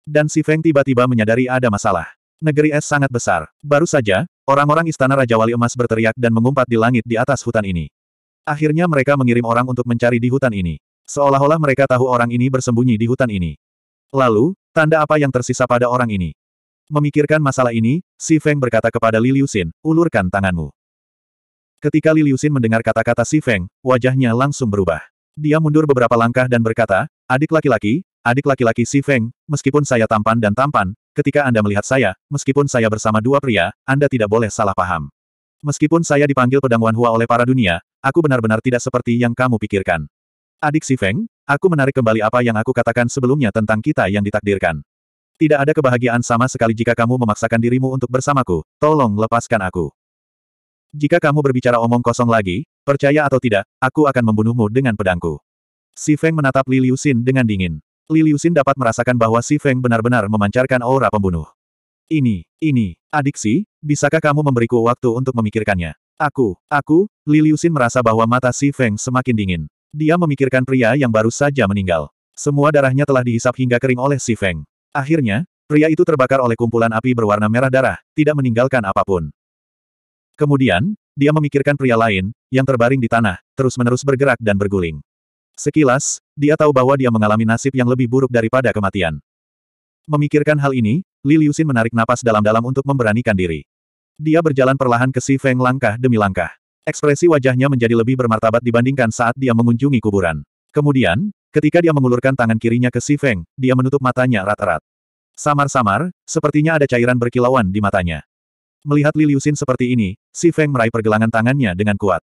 Dan si Feng tiba-tiba menyadari ada masalah. Negeri es sangat besar. Baru saja, orang-orang istana Raja Wali Emas berteriak dan mengumpat di langit di atas hutan ini. Akhirnya mereka mengirim orang untuk mencari di hutan ini. Seolah-olah mereka tahu orang ini bersembunyi di hutan ini. Lalu, tanda apa yang tersisa pada orang ini? Memikirkan masalah ini, Si Feng berkata kepada Li Liusin, ulurkan tanganmu. Ketika Li Liusin mendengar kata-kata Si Feng, wajahnya langsung berubah. Dia mundur beberapa langkah dan berkata, adik laki-laki, adik laki-laki Si Feng, meskipun saya tampan dan tampan, Ketika Anda melihat saya, meskipun saya bersama dua pria, Anda tidak boleh salah paham. Meskipun saya dipanggil pedang Wanhua oleh para dunia, aku benar-benar tidak seperti yang kamu pikirkan. Adik si Feng, aku menarik kembali apa yang aku katakan sebelumnya tentang kita yang ditakdirkan. Tidak ada kebahagiaan sama sekali jika kamu memaksakan dirimu untuk bersamaku, tolong lepaskan aku. Jika kamu berbicara omong kosong lagi, percaya atau tidak, aku akan membunuhmu dengan pedangku. Si Feng menatap Li Liu Xin dengan dingin. Liliusin dapat merasakan bahwa Si Feng benar-benar memancarkan aura pembunuh. Ini, ini, adik Si, bisakah kamu memberiku waktu untuk memikirkannya? Aku, aku, Liliusin merasa bahwa mata Si Feng semakin dingin. Dia memikirkan pria yang baru saja meninggal. Semua darahnya telah dihisap hingga kering oleh Si Feng. Akhirnya, pria itu terbakar oleh kumpulan api berwarna merah darah, tidak meninggalkan apapun. Kemudian, dia memikirkan pria lain, yang terbaring di tanah, terus-menerus bergerak dan berguling. Sekilas, dia tahu bahwa dia mengalami nasib yang lebih buruk daripada kematian. Memikirkan hal ini, Li Xin menarik napas dalam-dalam untuk memberanikan diri. Dia berjalan perlahan ke Si Feng langkah demi langkah. Ekspresi wajahnya menjadi lebih bermartabat dibandingkan saat dia mengunjungi kuburan. Kemudian, ketika dia mengulurkan tangan kirinya ke Si Feng, dia menutup matanya rat-rat. Samar-samar, sepertinya ada cairan berkilauan di matanya. Melihat Li Xin seperti ini, Si Feng meraih pergelangan tangannya dengan kuat.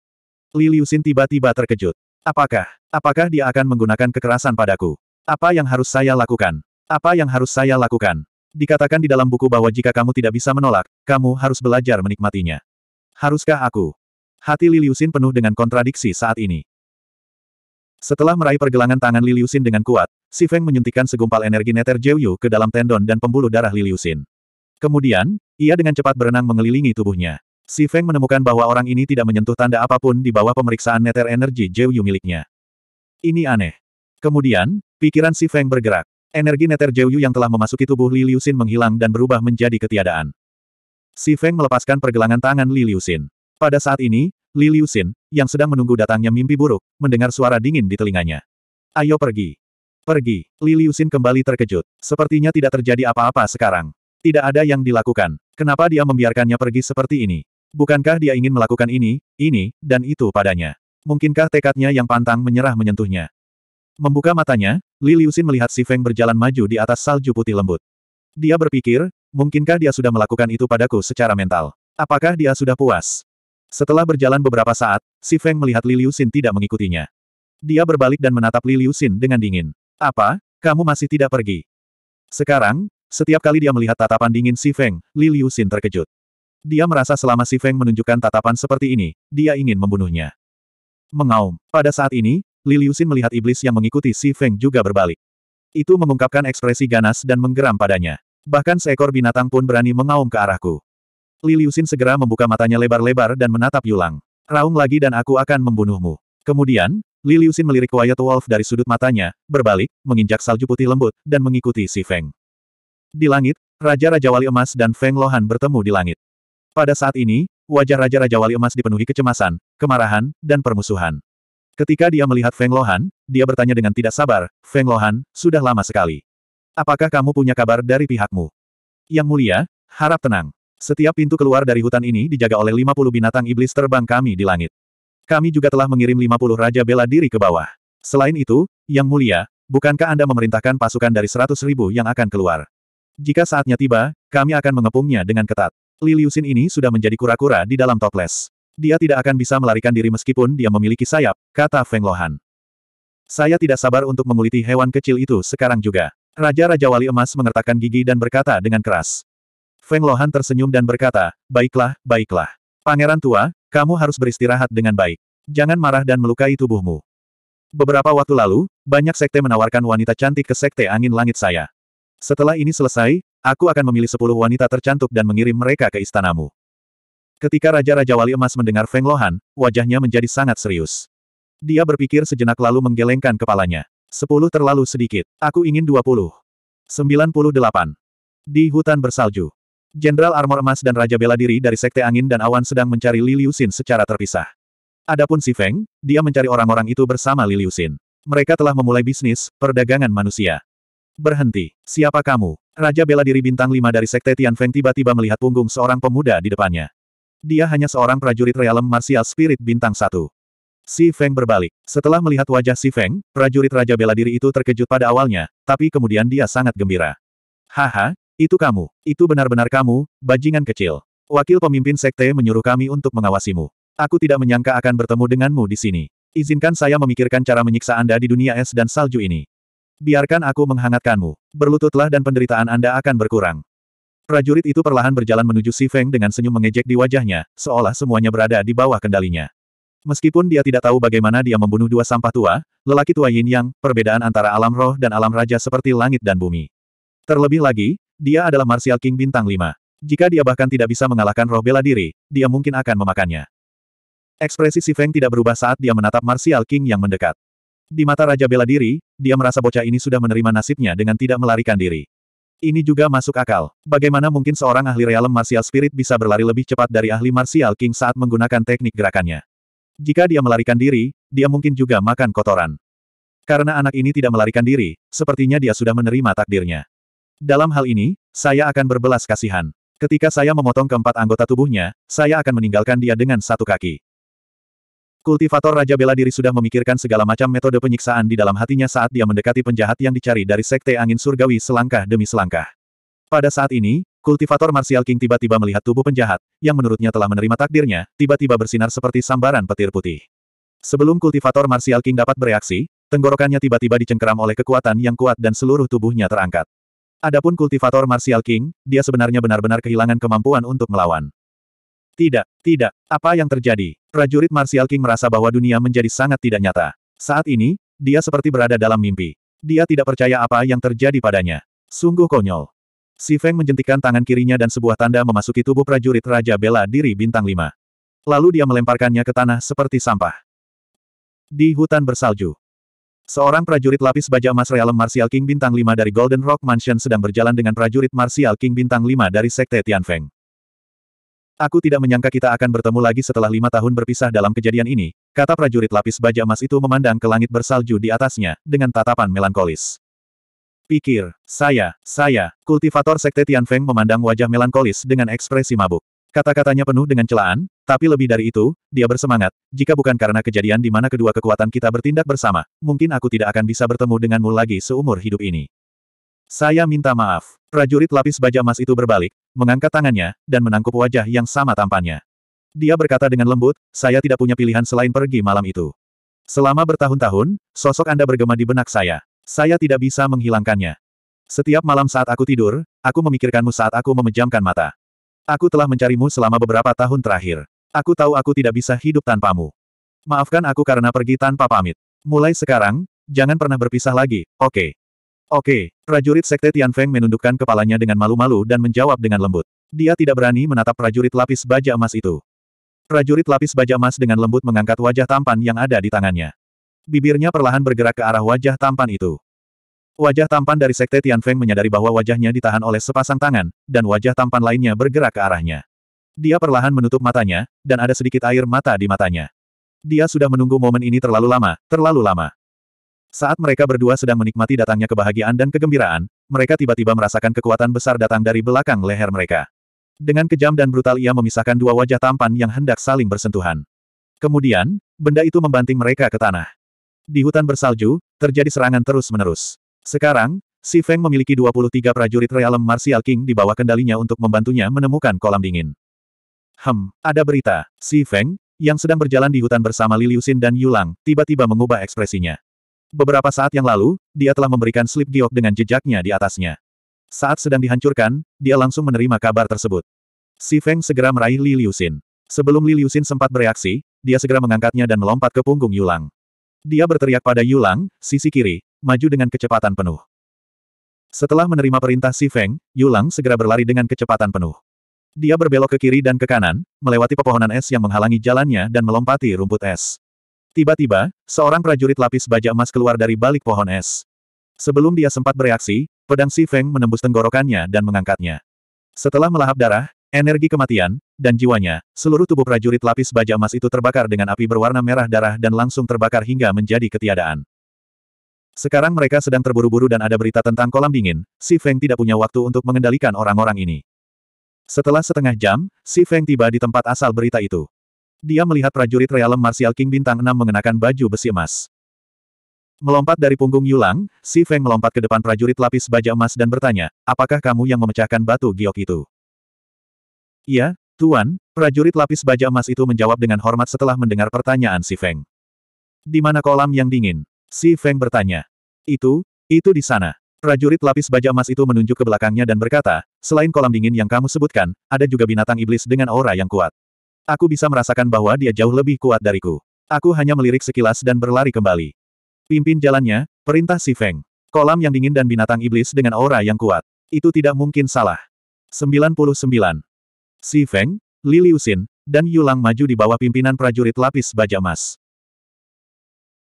Li Xin tiba-tiba terkejut. Apakah, apakah dia akan menggunakan kekerasan padaku? Apa yang harus saya lakukan? Apa yang harus saya lakukan? Dikatakan di dalam buku bahwa jika kamu tidak bisa menolak, kamu harus belajar menikmatinya. Haruskah aku? Hati Liliusin penuh dengan kontradiksi saat ini. Setelah meraih pergelangan tangan Liliusin dengan kuat, Si Feng menyuntikkan segumpal energi neter Jiuyu ke dalam tendon dan pembuluh darah Liliusin. Kemudian, ia dengan cepat berenang mengelilingi tubuhnya. Si Feng menemukan bahwa orang ini tidak menyentuh tanda apapun di bawah pemeriksaan neter energi Jiu miliknya. Ini aneh. Kemudian, pikiran si Feng bergerak. Energi neter Jiu yang telah memasuki tubuh Li Liu Xin menghilang dan berubah menjadi ketiadaan. Si Feng melepaskan pergelangan tangan Li Liu Xin. Pada saat ini, Li Liu Xin, yang sedang menunggu datangnya mimpi buruk, mendengar suara dingin di telinganya. Ayo pergi. Pergi. Li Liu Xin kembali terkejut. Sepertinya tidak terjadi apa-apa sekarang. Tidak ada yang dilakukan. Kenapa dia membiarkannya pergi seperti ini? Bukankah dia ingin melakukan ini, ini, dan itu padanya? Mungkinkah tekadnya yang pantang menyerah menyentuhnya? Membuka matanya, Li Liusin melihat Si Feng berjalan maju di atas salju putih lembut. Dia berpikir, mungkinkah dia sudah melakukan itu padaku secara mental? Apakah dia sudah puas? Setelah berjalan beberapa saat, Si Feng melihat Li Liusin tidak mengikutinya. Dia berbalik dan menatap Li Liusin dengan dingin. Apa? Kamu masih tidak pergi? Sekarang, setiap kali dia melihat tatapan dingin Si Feng, Li Liusin terkejut. Dia merasa selama Si Feng menunjukkan tatapan seperti ini, dia ingin membunuhnya. Mengaum. Pada saat ini, Li Liusin melihat iblis yang mengikuti Si Feng juga berbalik. Itu mengungkapkan ekspresi ganas dan menggeram padanya. Bahkan seekor binatang pun berani mengaum ke arahku. Li Liusin segera membuka matanya lebar-lebar dan menatap Yulang. Raung lagi dan aku akan membunuhmu. Kemudian, Li Liusin melirik Wyatt Wolf dari sudut matanya, berbalik, menginjak salju putih lembut, dan mengikuti si Feng. Di langit, Raja-Raja Wali Emas dan Feng Lohan bertemu di langit. Pada saat ini, wajah Raja-Raja Wali Emas dipenuhi kecemasan, kemarahan, dan permusuhan. Ketika dia melihat Feng Lohan, dia bertanya dengan tidak sabar, Feng Lohan, sudah lama sekali. Apakah kamu punya kabar dari pihakmu? Yang mulia, harap tenang. Setiap pintu keluar dari hutan ini dijaga oleh 50 binatang iblis terbang kami di langit. Kami juga telah mengirim 50 Raja Bela Diri ke bawah. Selain itu, Yang Mulia, bukankah Anda memerintahkan pasukan dari 100 ribu yang akan keluar? Jika saatnya tiba, kami akan mengepungnya dengan ketat. Liliusin ini sudah menjadi kura-kura di dalam toples. Dia tidak akan bisa melarikan diri meskipun dia memiliki sayap, kata Feng Lohan. Saya tidak sabar untuk menguliti hewan kecil itu sekarang juga. Raja-Raja Wali Emas mengertakkan gigi dan berkata dengan keras. Feng Lohan tersenyum dan berkata, baiklah, baiklah. Pangeran tua, kamu harus beristirahat dengan baik. Jangan marah dan melukai tubuhmu. Beberapa waktu lalu, banyak sekte menawarkan wanita cantik ke sekte angin langit saya. Setelah ini selesai, Aku akan memilih sepuluh wanita tercantik dan mengirim mereka ke istanamu. Ketika Raja-Raja Wali Emas mendengar Feng Lohan, wajahnya menjadi sangat serius. Dia berpikir sejenak lalu menggelengkan kepalanya. Sepuluh terlalu sedikit. Aku ingin dua puluh. Sembilan puluh delapan. Di hutan bersalju. Jenderal Armor Emas dan Raja Bela Diri dari Sekte Angin dan Awan sedang mencari Liliusin secara terpisah. Adapun si Feng, dia mencari orang-orang itu bersama Liliusin. Mereka telah memulai bisnis, perdagangan manusia. Berhenti. Siapa kamu? Raja bela diri bintang Lima dari Sekte Tianfeng tiba-tiba melihat punggung seorang pemuda di depannya. Dia hanya seorang prajurit realem martial spirit bintang Satu. Si Feng berbalik. Setelah melihat wajah Si Feng, prajurit Raja bela diri itu terkejut pada awalnya, tapi kemudian dia sangat gembira. Haha, itu kamu. Itu benar-benar kamu, bajingan kecil. Wakil pemimpin sekte menyuruh kami untuk mengawasimu. Aku tidak menyangka akan bertemu denganmu di sini. Izinkan saya memikirkan cara menyiksa Anda di dunia es dan salju ini. Biarkan aku menghangatkanmu. Berlututlah dan penderitaan Anda akan berkurang. Prajurit itu perlahan berjalan menuju Si Feng dengan senyum mengejek di wajahnya, seolah semuanya berada di bawah kendalinya. Meskipun dia tidak tahu bagaimana dia membunuh dua sampah tua, lelaki tua Yin Yang, perbedaan antara alam roh dan alam raja seperti langit dan bumi. Terlebih lagi, dia adalah Martial King bintang 5. Jika dia bahkan tidak bisa mengalahkan roh bela diri, dia mungkin akan memakannya. Ekspresi Si Feng tidak berubah saat dia menatap Martial King yang mendekat. Di mata Raja Bela Diri, dia merasa bocah ini sudah menerima nasibnya dengan tidak melarikan diri. Ini juga masuk akal. Bagaimana mungkin seorang ahli realem martial spirit bisa berlari lebih cepat dari ahli martial king saat menggunakan teknik gerakannya? Jika dia melarikan diri, dia mungkin juga makan kotoran. Karena anak ini tidak melarikan diri, sepertinya dia sudah menerima takdirnya. Dalam hal ini, saya akan berbelas kasihan. Ketika saya memotong keempat anggota tubuhnya, saya akan meninggalkan dia dengan satu kaki. Kultivator Raja Bela Diri sudah memikirkan segala macam metode penyiksaan di dalam hatinya saat dia mendekati penjahat yang dicari dari Sekte Angin Surgawi selangkah demi selangkah. Pada saat ini, kultivator Martial King tiba-tiba melihat tubuh penjahat, yang menurutnya telah menerima takdirnya, tiba-tiba bersinar seperti sambaran petir putih. Sebelum kultivator Martial King dapat bereaksi, tenggorokannya tiba-tiba dicengkeram oleh kekuatan yang kuat dan seluruh tubuhnya terangkat. Adapun kultivator Martial King, dia sebenarnya benar-benar kehilangan kemampuan untuk melawan. Tidak, tidak, apa yang terjadi? Prajurit Martial King merasa bahwa dunia menjadi sangat tidak nyata. Saat ini, dia seperti berada dalam mimpi. Dia tidak percaya apa yang terjadi padanya. Sungguh konyol. Si Feng menjentikan tangan kirinya dan sebuah tanda memasuki tubuh prajurit Raja Bela Diri Bintang 5. Lalu dia melemparkannya ke tanah seperti sampah. Di hutan bersalju. Seorang prajurit lapis baja emas Realem Martial King Bintang 5 dari Golden Rock Mansion sedang berjalan dengan prajurit Martial King Bintang 5 dari Sekte Tian Feng. Aku tidak menyangka kita akan bertemu lagi setelah lima tahun berpisah dalam kejadian ini, kata prajurit lapis baja emas itu memandang ke langit bersalju di atasnya, dengan tatapan melankolis. Pikir, saya, saya, kultivator sekte Tianfeng memandang wajah melankolis dengan ekspresi mabuk. Kata-katanya penuh dengan celaan, tapi lebih dari itu, dia bersemangat, jika bukan karena kejadian di mana kedua kekuatan kita bertindak bersama, mungkin aku tidak akan bisa bertemu denganmu lagi seumur hidup ini. Saya minta maaf. Prajurit lapis baja emas itu berbalik, mengangkat tangannya, dan menangkup wajah yang sama tampannya. Dia berkata dengan lembut, saya tidak punya pilihan selain pergi malam itu. Selama bertahun-tahun, sosok Anda bergema di benak saya. Saya tidak bisa menghilangkannya. Setiap malam saat aku tidur, aku memikirkanmu saat aku memejamkan mata. Aku telah mencarimu selama beberapa tahun terakhir. Aku tahu aku tidak bisa hidup tanpamu. Maafkan aku karena pergi tanpa pamit. Mulai sekarang, jangan pernah berpisah lagi, oke? Okay. Oke, prajurit Sekte Tian Feng menundukkan kepalanya dengan malu-malu dan menjawab dengan lembut. Dia tidak berani menatap prajurit lapis baja emas itu. Prajurit lapis baja emas dengan lembut mengangkat wajah tampan yang ada di tangannya. Bibirnya perlahan bergerak ke arah wajah tampan itu. Wajah tampan dari Sekte Tian Feng menyadari bahwa wajahnya ditahan oleh sepasang tangan, dan wajah tampan lainnya bergerak ke arahnya. Dia perlahan menutup matanya, dan ada sedikit air mata di matanya. Dia sudah menunggu momen ini terlalu lama, terlalu lama. Saat mereka berdua sedang menikmati datangnya kebahagiaan dan kegembiraan, mereka tiba-tiba merasakan kekuatan besar datang dari belakang leher mereka. Dengan kejam dan brutal ia memisahkan dua wajah tampan yang hendak saling bersentuhan. Kemudian, benda itu membanting mereka ke tanah. Di hutan bersalju, terjadi serangan terus-menerus. Sekarang, Si Feng memiliki 23 prajurit realem Martial King di bawah kendalinya untuk membantunya menemukan kolam dingin. Hem, ada berita. Si Feng, yang sedang berjalan di hutan bersama Liliusin dan Yulang, tiba-tiba mengubah ekspresinya. Beberapa saat yang lalu, dia telah memberikan slip giok dengan jejaknya di atasnya. Saat sedang dihancurkan, dia langsung menerima kabar tersebut. Si Feng segera meraih Li Liusin. Sebelum Li Liusin sempat bereaksi, dia segera mengangkatnya dan melompat ke punggung Yulang. Dia berteriak pada Yulang, sisi kiri, maju dengan kecepatan penuh. Setelah menerima perintah Si Feng, Yulang segera berlari dengan kecepatan penuh. Dia berbelok ke kiri dan ke kanan, melewati pepohonan es yang menghalangi jalannya dan melompati rumput es. Tiba-tiba, seorang prajurit lapis baja emas keluar dari balik pohon es. Sebelum dia sempat bereaksi, pedang Si Feng menembus tenggorokannya dan mengangkatnya. Setelah melahap darah, energi kematian, dan jiwanya, seluruh tubuh prajurit lapis baja emas itu terbakar dengan api berwarna merah darah dan langsung terbakar hingga menjadi ketiadaan. Sekarang mereka sedang terburu-buru dan ada berita tentang kolam dingin, Si Feng tidak punya waktu untuk mengendalikan orang-orang ini. Setelah setengah jam, Si Feng tiba di tempat asal berita itu dia melihat prajurit Realem Martial King Bintang 6 mengenakan baju besi emas. Melompat dari punggung Yulang, Si Feng melompat ke depan prajurit lapis baja emas dan bertanya, apakah kamu yang memecahkan batu giok itu? Iya, Tuan, prajurit lapis baja emas itu menjawab dengan hormat setelah mendengar pertanyaan Si Feng. Di mana kolam yang dingin? Si Feng bertanya. Itu, itu di sana. Prajurit lapis baja emas itu menunjuk ke belakangnya dan berkata, selain kolam dingin yang kamu sebutkan, ada juga binatang iblis dengan aura yang kuat. Aku bisa merasakan bahwa dia jauh lebih kuat dariku. Aku hanya melirik sekilas dan berlari kembali. Pimpin jalannya, perintah si Feng. Kolam yang dingin dan binatang iblis dengan aura yang kuat. Itu tidak mungkin salah. 99. Si Feng, Li dan Yulang maju di bawah pimpinan prajurit lapis baja emas.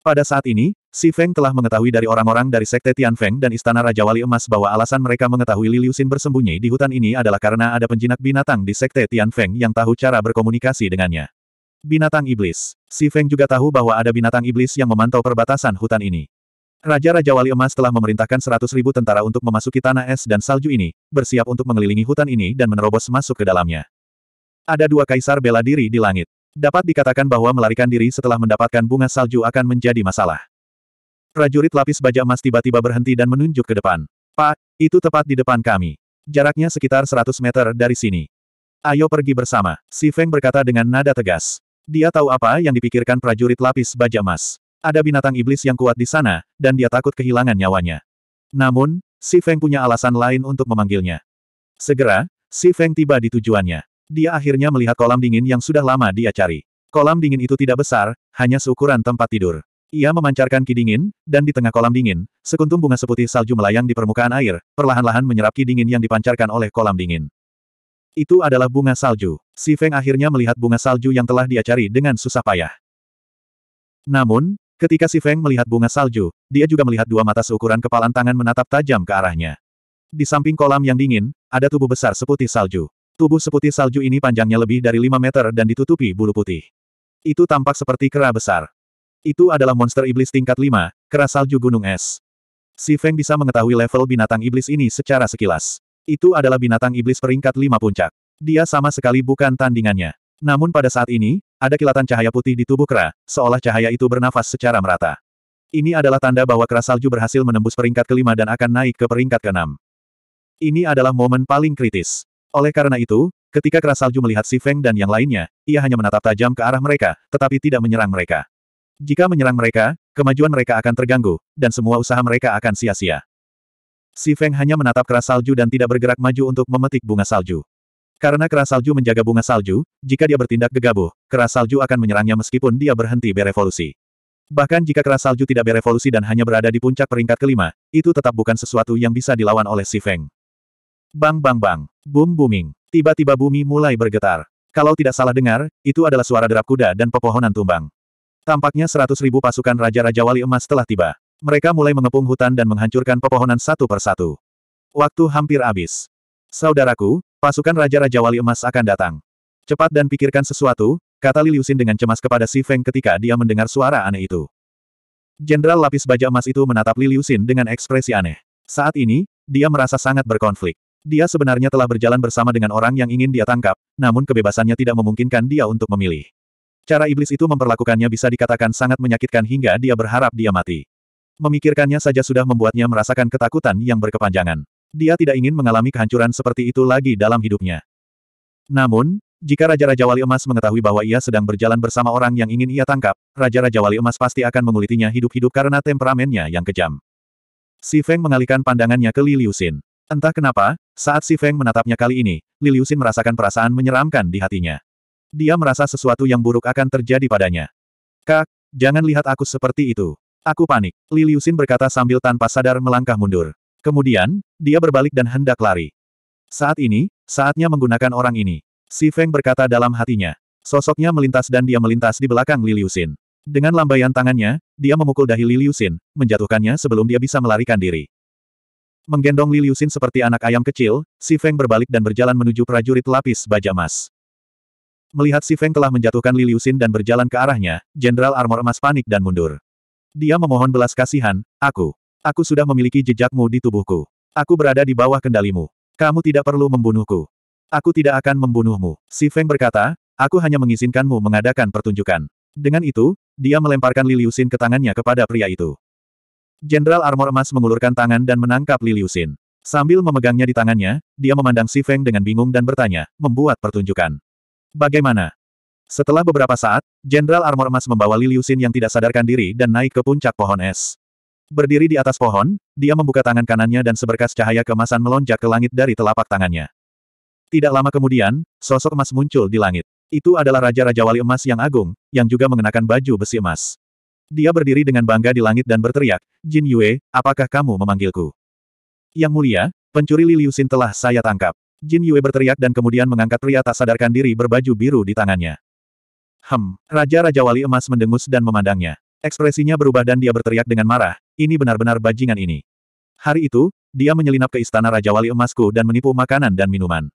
Pada saat ini, Si Feng telah mengetahui dari orang-orang dari Sekte Tian Feng dan Istana Raja Wali Emas bahwa alasan mereka mengetahui Li Xin bersembunyi di hutan ini adalah karena ada penjinak binatang di Sekte Tian Feng yang tahu cara berkomunikasi dengannya. Binatang Iblis. Si Feng juga tahu bahwa ada binatang iblis yang memantau perbatasan hutan ini. Raja-Raja Wali Emas telah memerintahkan seratus ribu tentara untuk memasuki tanah es dan salju ini, bersiap untuk mengelilingi hutan ini dan menerobos masuk ke dalamnya. Ada dua kaisar bela diri di langit. Dapat dikatakan bahwa melarikan diri setelah mendapatkan bunga salju akan menjadi masalah. Prajurit lapis baja emas tiba-tiba berhenti dan menunjuk ke depan. Pak, itu tepat di depan kami. Jaraknya sekitar 100 meter dari sini. Ayo pergi bersama, si Feng berkata dengan nada tegas. Dia tahu apa yang dipikirkan prajurit lapis baja emas. Ada binatang iblis yang kuat di sana, dan dia takut kehilangan nyawanya. Namun, si Feng punya alasan lain untuk memanggilnya. Segera, si Feng tiba di tujuannya. Dia akhirnya melihat kolam dingin yang sudah lama dia cari. Kolam dingin itu tidak besar, hanya seukuran tempat tidur. Ia memancarkan ki dingin, dan di tengah kolam dingin, sekuntum bunga seputih salju melayang di permukaan air, perlahan-lahan menyerap ki dingin yang dipancarkan oleh kolam dingin. Itu adalah bunga salju. Si Feng akhirnya melihat bunga salju yang telah dia cari dengan susah payah. Namun, ketika si Feng melihat bunga salju, dia juga melihat dua mata seukuran kepalan tangan menatap tajam ke arahnya. Di samping kolam yang dingin, ada tubuh besar seputih salju. Tubuh seputih salju ini panjangnya lebih dari 5 meter dan ditutupi bulu putih. Itu tampak seperti kera besar. Itu adalah monster iblis tingkat 5, kera salju gunung es. Si Feng bisa mengetahui level binatang iblis ini secara sekilas. Itu adalah binatang iblis peringkat 5 puncak. Dia sama sekali bukan tandingannya. Namun pada saat ini, ada kilatan cahaya putih di tubuh kera, seolah cahaya itu bernafas secara merata. Ini adalah tanda bahwa kera salju berhasil menembus peringkat kelima dan akan naik ke peringkat keenam. Ini adalah momen paling kritis. Oleh karena itu, ketika keras salju melihat Si Feng dan yang lainnya, ia hanya menatap tajam ke arah mereka, tetapi tidak menyerang mereka. Jika menyerang mereka, kemajuan mereka akan terganggu, dan semua usaha mereka akan sia-sia. Si Feng hanya menatap keras salju dan tidak bergerak maju untuk memetik bunga salju. Karena keras salju menjaga bunga salju, jika dia bertindak gegabah, keras salju akan menyerangnya meskipun dia berhenti berevolusi. Bahkan jika keras salju tidak berevolusi dan hanya berada di puncak peringkat kelima, itu tetap bukan sesuatu yang bisa dilawan oleh Si Feng. Bang bang bang. Boom booming. Tiba-tiba bumi mulai bergetar. Kalau tidak salah dengar, itu adalah suara derap kuda dan pepohonan tumbang. Tampaknya seratus ribu pasukan Raja-Raja Wali Emas telah tiba. Mereka mulai mengepung hutan dan menghancurkan pepohonan satu persatu. Waktu hampir habis. Saudaraku, pasukan Raja-Raja Wali Emas akan datang. Cepat dan pikirkan sesuatu, kata Liliusin dengan cemas kepada Si Feng ketika dia mendengar suara aneh itu. Jenderal lapis baja emas itu menatap Liliusin dengan ekspresi aneh. Saat ini, dia merasa sangat berkonflik. Dia sebenarnya telah berjalan bersama dengan orang yang ingin dia tangkap, namun kebebasannya tidak memungkinkan dia untuk memilih. Cara iblis itu memperlakukannya bisa dikatakan sangat menyakitkan hingga dia berharap dia mati. Memikirkannya saja sudah membuatnya merasakan ketakutan yang berkepanjangan. Dia tidak ingin mengalami kehancuran seperti itu lagi dalam hidupnya. Namun, jika Raja-Raja Wali Emas mengetahui bahwa ia sedang berjalan bersama orang yang ingin ia tangkap, Raja-Raja Wali Emas pasti akan mengulitinya hidup-hidup karena temperamennya yang kejam. Si Feng mengalihkan pandangannya ke Li Liusin. Entah kenapa, saat Si Feng menatapnya kali ini, Liliusin merasakan perasaan menyeramkan di hatinya. Dia merasa sesuatu yang buruk akan terjadi padanya. Kak, jangan lihat aku seperti itu. Aku panik. Liliusin berkata sambil tanpa sadar melangkah mundur. Kemudian, dia berbalik dan hendak lari. Saat ini, saatnya menggunakan orang ini. Si Feng berkata dalam hatinya. Sosoknya melintas dan dia melintas di belakang Liliusin. Dengan lambaian tangannya, dia memukul dahi Liliusin, menjatuhkannya sebelum dia bisa melarikan diri. Menggendong Li Liusin seperti anak ayam kecil, Si Feng berbalik dan berjalan menuju prajurit lapis baja emas. Melihat Si Feng telah menjatuhkan Li Liusin dan berjalan ke arahnya, Jenderal Armor Emas panik dan mundur. Dia memohon belas kasihan, aku. Aku sudah memiliki jejakmu di tubuhku. Aku berada di bawah kendalimu. Kamu tidak perlu membunuhku. Aku tidak akan membunuhmu. Si Feng berkata, aku hanya mengizinkanmu mengadakan pertunjukan. Dengan itu, dia melemparkan Li Liusin ke tangannya kepada pria itu. Jenderal Armor Emas mengulurkan tangan dan menangkap Liliusin. Sambil memegangnya di tangannya, dia memandang Si Feng dengan bingung dan bertanya, membuat pertunjukan. Bagaimana? Setelah beberapa saat, Jenderal Armor Emas membawa Liliusin yang tidak sadarkan diri dan naik ke puncak pohon es. Berdiri di atas pohon, dia membuka tangan kanannya dan seberkas cahaya kemasan melonjak ke langit dari telapak tangannya. Tidak lama kemudian, sosok emas muncul di langit. Itu adalah Raja-Raja Wali Emas yang agung, yang juga mengenakan baju besi emas. Dia berdiri dengan bangga di langit dan berteriak, Jin Yue, apakah kamu memanggilku? Yang mulia, pencuri Li Liusin telah saya tangkap. Jin Yue berteriak dan kemudian mengangkat pria tak sadarkan diri berbaju biru di tangannya. Hem, Raja-Raja Wali Emas mendengus dan memandangnya. Ekspresinya berubah dan dia berteriak dengan marah, ini benar-benar bajingan ini. Hari itu, dia menyelinap ke istana Raja Wali Emasku dan menipu makanan dan minuman.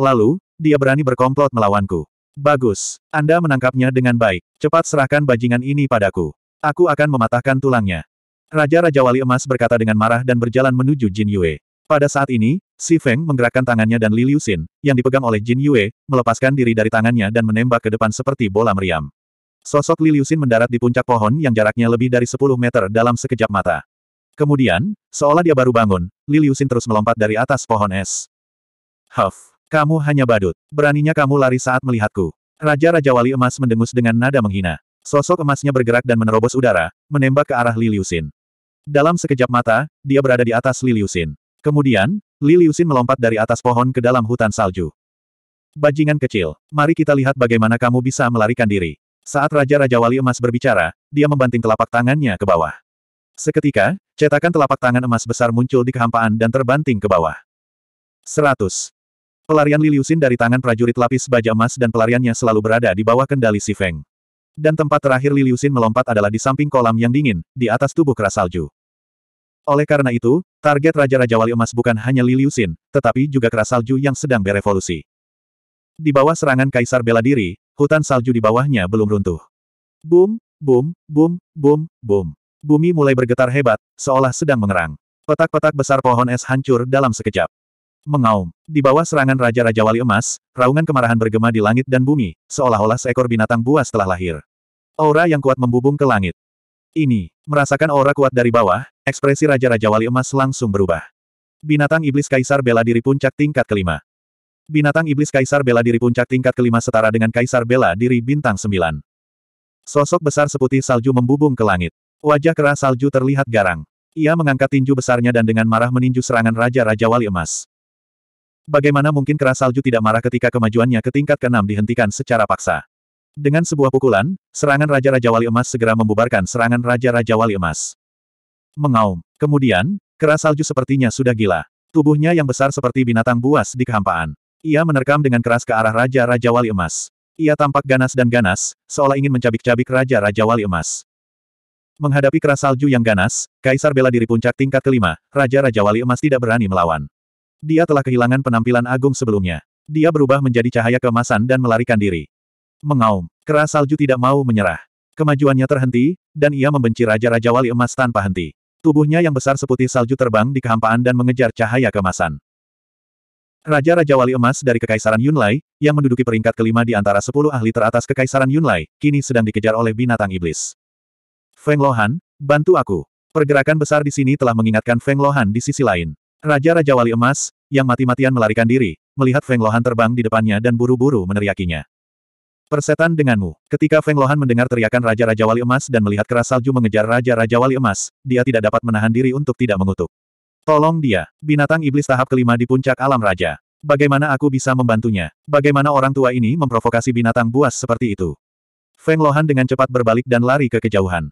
Lalu, dia berani berkomplot melawanku. Bagus, Anda menangkapnya dengan baik. Cepat serahkan bajingan ini padaku. Aku akan mematahkan tulangnya. Raja-Raja Wali Emas berkata dengan marah dan berjalan menuju Jin Yue. Pada saat ini, Si Feng menggerakkan tangannya dan Li Xin, yang dipegang oleh Jin Yue, melepaskan diri dari tangannya dan menembak ke depan seperti bola meriam. Sosok Li Xin mendarat di puncak pohon yang jaraknya lebih dari 10 meter dalam sekejap mata. Kemudian, seolah dia baru bangun, Li Xin terus melompat dari atas pohon es. Huff, kamu hanya badut. Beraninya kamu lari saat melihatku. Raja-Raja Wali Emas mendengus dengan nada menghina. Sosok emasnya bergerak dan menerobos udara, menembak ke arah Liliusin. Dalam sekejap mata, dia berada di atas Liliusin. Kemudian, Liliusin melompat dari atas pohon ke dalam hutan salju. Bajingan kecil, mari kita lihat bagaimana kamu bisa melarikan diri. Saat Raja-Raja Wali Emas berbicara, dia membanting telapak tangannya ke bawah. Seketika, cetakan telapak tangan emas besar muncul di kehampaan dan terbanting ke bawah. 100. Pelarian Liliusin dari tangan prajurit lapis baja emas dan pelariannya selalu berada di bawah kendali Si Feng. Dan tempat terakhir Liliusin melompat adalah di samping kolam yang dingin, di atas tubuh keras salju. Oleh karena itu, target Raja-Raja Wali Emas bukan hanya Liliusin, tetapi juga keras salju yang sedang berevolusi. Di bawah serangan Kaisar bela diri, hutan salju di bawahnya belum runtuh. Boom, boom, boom, boom, boom. Bumi mulai bergetar hebat, seolah sedang mengerang. Petak-petak besar pohon es hancur dalam sekejap. Mengaum. Di bawah serangan Raja-Raja Wali Emas, raungan kemarahan bergema di langit dan bumi, seolah-olah seekor binatang buas telah lahir. Aura yang kuat membubung ke langit. Ini, merasakan aura kuat dari bawah, ekspresi Raja-Raja Wali Emas langsung berubah. Binatang Iblis Kaisar Bela Diri Puncak Tingkat Kelima. Binatang Iblis Kaisar Bela Diri Puncak Tingkat Kelima setara dengan Kaisar Bela Diri Bintang sembilan Sosok besar seputih salju membubung ke langit. Wajah keras salju terlihat garang. Ia mengangkat tinju besarnya dan dengan marah meninju serangan Raja-Raja Wali Emas. Bagaimana mungkin keras salju tidak marah ketika kemajuannya ke tingkat ke-6 dihentikan secara paksa? Dengan sebuah pukulan, serangan Raja-Raja Wali Emas segera membubarkan serangan Raja-Raja Wali Emas. Mengaum. Kemudian, keras salju sepertinya sudah gila. Tubuhnya yang besar seperti binatang buas di kehampaan. Ia menerkam dengan keras ke arah Raja-Raja Wali Emas. Ia tampak ganas dan ganas, seolah ingin mencabik-cabik Raja-Raja Wali Emas. Menghadapi keras salju yang ganas, Kaisar bela diri puncak tingkat kelima, Raja-Raja Wali Emas tidak berani melawan. Dia telah kehilangan penampilan agung sebelumnya. Dia berubah menjadi cahaya kemasan dan melarikan diri. Mengaum, keras salju tidak mau menyerah. Kemajuannya terhenti, dan ia membenci raja-raja wali emas tanpa henti. Tubuhnya yang besar seputih salju terbang di kehampaan dan mengejar cahaya kemasan. Raja-raja wali emas dari Kekaisaran Yunlai, yang menduduki peringkat kelima di antara sepuluh ahli teratas Kekaisaran Yunlai, kini sedang dikejar oleh binatang iblis. Feng Lohan, bantu aku. Pergerakan besar di sini telah mengingatkan Feng Lohan di sisi lain. Raja-Raja Wali Emas, yang mati-matian melarikan diri, melihat Feng Lohan terbang di depannya dan buru-buru meneriakinya. Persetan denganmu. Ketika Feng Lohan mendengar teriakan Raja-Raja Wali Emas dan melihat keras salju mengejar Raja-Raja Wali Emas, dia tidak dapat menahan diri untuk tidak mengutuk. Tolong dia. Binatang iblis tahap kelima di puncak alam raja. Bagaimana aku bisa membantunya? Bagaimana orang tua ini memprovokasi binatang buas seperti itu? Feng Lohan dengan cepat berbalik dan lari ke kejauhan.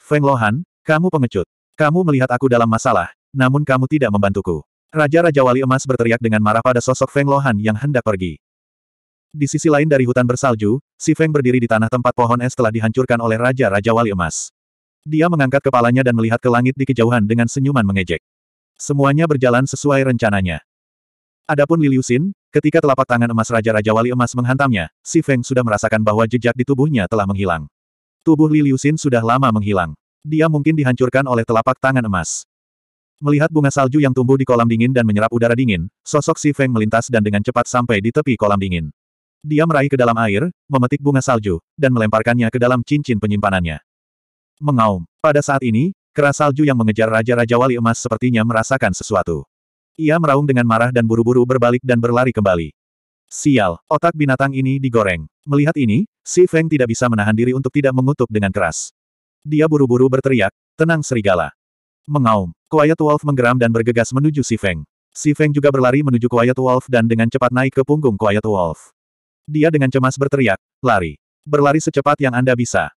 Feng Lohan, kamu pengecut. Kamu melihat aku dalam masalah, namun kamu tidak membantuku. Raja-Raja Wali Emas berteriak dengan marah pada sosok Feng Lohan yang hendak pergi. Di sisi lain dari hutan bersalju, si Feng berdiri di tanah tempat pohon es telah dihancurkan oleh Raja-Raja Wali Emas. Dia mengangkat kepalanya dan melihat ke langit di kejauhan dengan senyuman mengejek. Semuanya berjalan sesuai rencananya. Adapun Liliusin, ketika telapak tangan emas Raja-Raja Wali Emas menghantamnya, si Feng sudah merasakan bahwa jejak di tubuhnya telah menghilang. Tubuh Liliusin sudah lama menghilang. Dia mungkin dihancurkan oleh telapak tangan emas. Melihat bunga salju yang tumbuh di kolam dingin dan menyerap udara dingin, sosok Si Feng melintas dan dengan cepat sampai di tepi kolam dingin. Dia meraih ke dalam air, memetik bunga salju, dan melemparkannya ke dalam cincin penyimpanannya. Mengaum. Pada saat ini, keras salju yang mengejar Raja-Raja Wali Emas sepertinya merasakan sesuatu. Ia meraung dengan marah dan buru-buru berbalik dan berlari kembali. Sial, otak binatang ini digoreng. Melihat ini, Si Feng tidak bisa menahan diri untuk tidak mengutuk dengan keras. Dia buru-buru berteriak, tenang serigala. Mengaum. Quiet Wolf menggeram dan bergegas menuju Si Feng. Si Feng juga berlari menuju Quiet Wolf dan dengan cepat naik ke punggung Quiet Wolf. Dia dengan cemas berteriak, lari. Berlari secepat yang Anda bisa.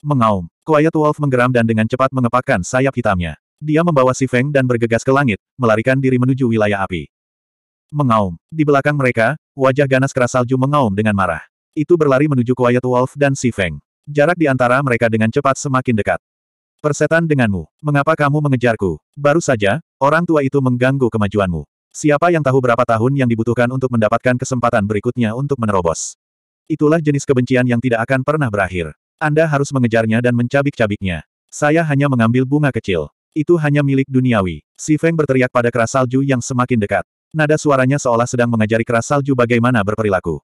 Mengaum. Quiet Wolf menggeram dan dengan cepat mengepakkan sayap hitamnya. Dia membawa Si Feng dan bergegas ke langit, melarikan diri menuju wilayah api. Mengaum. Di belakang mereka, wajah ganas keras salju mengaum dengan marah. Itu berlari menuju Quiet Wolf dan Si Feng. Jarak di antara mereka dengan cepat semakin dekat. Persetan denganmu. Mengapa kamu mengejarku? Baru saja, orang tua itu mengganggu kemajuanmu. Siapa yang tahu berapa tahun yang dibutuhkan untuk mendapatkan kesempatan berikutnya untuk menerobos? Itulah jenis kebencian yang tidak akan pernah berakhir. Anda harus mengejarnya dan mencabik-cabiknya. Saya hanya mengambil bunga kecil. Itu hanya milik duniawi. Si Feng berteriak pada keras salju yang semakin dekat. Nada suaranya seolah sedang mengajari keras salju bagaimana berperilaku.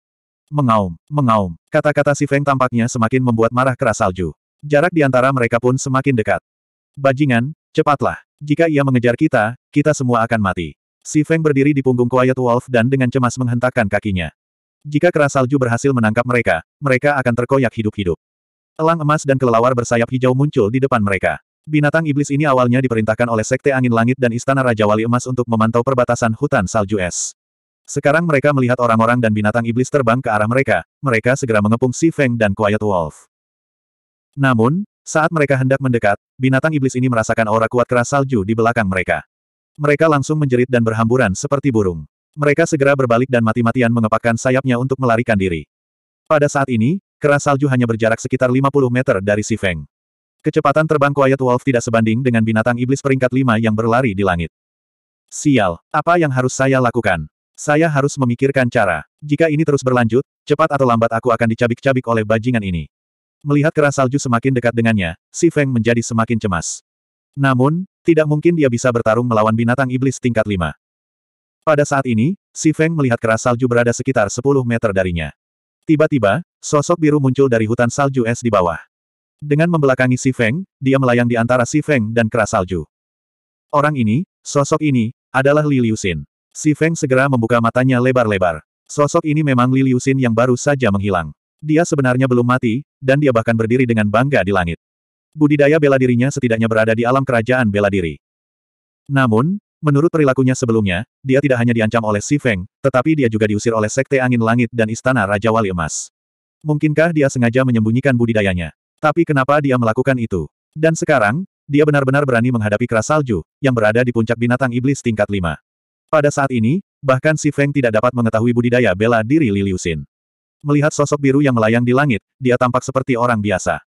Mengaum, mengaum. Kata-kata si Feng tampaknya semakin membuat marah keras salju. Jarak di antara mereka pun semakin dekat. Bajingan, cepatlah. Jika ia mengejar kita, kita semua akan mati. Si Feng berdiri di punggung Quiet Wolf dan dengan cemas menghentakkan kakinya. Jika keras salju berhasil menangkap mereka, mereka akan terkoyak hidup-hidup. Elang emas dan kelelawar bersayap hijau muncul di depan mereka. Binatang iblis ini awalnya diperintahkan oleh Sekte Angin Langit dan Istana Raja Wali Emas untuk memantau perbatasan hutan salju es. Sekarang mereka melihat orang-orang dan binatang iblis terbang ke arah mereka, mereka segera mengepung Si Feng dan Quiet Wolf. Namun, saat mereka hendak mendekat, binatang iblis ini merasakan aura kuat keras salju di belakang mereka. Mereka langsung menjerit dan berhamburan seperti burung. Mereka segera berbalik dan mati-matian mengepakkan sayapnya untuk melarikan diri. Pada saat ini, keras salju hanya berjarak sekitar 50 meter dari si Feng. Kecepatan terbang Quiet Wolf tidak sebanding dengan binatang iblis peringkat 5 yang berlari di langit. Sial, apa yang harus saya lakukan? Saya harus memikirkan cara. Jika ini terus berlanjut, cepat atau lambat aku akan dicabik-cabik oleh bajingan ini. Melihat keras salju semakin dekat dengannya, Si Feng menjadi semakin cemas. Namun, tidak mungkin dia bisa bertarung melawan binatang iblis tingkat 5. Pada saat ini, Si Feng melihat keras salju berada sekitar 10 meter darinya. Tiba-tiba, sosok biru muncul dari hutan salju es di bawah. Dengan membelakangi Si Feng, dia melayang di antara Si Feng dan keras salju. Orang ini, sosok ini, adalah Li Liusin. Si Feng segera membuka matanya lebar-lebar. Sosok ini memang Li Liusin yang baru saja menghilang. Dia sebenarnya belum mati, dan dia bahkan berdiri dengan bangga di langit. Budidaya bela dirinya setidaknya berada di alam kerajaan bela diri. Namun, menurut perilakunya sebelumnya, dia tidak hanya diancam oleh Si Feng, tetapi dia juga diusir oleh Sekte Angin Langit dan Istana Raja Wali Emas. Mungkinkah dia sengaja menyembunyikan budidayanya? Tapi kenapa dia melakukan itu? Dan sekarang, dia benar-benar berani menghadapi keras salju, yang berada di puncak binatang iblis tingkat 5. Pada saat ini, bahkan Si Feng tidak dapat mengetahui budidaya bela diri Liliusin. Melihat sosok biru yang melayang di langit, dia tampak seperti orang biasa.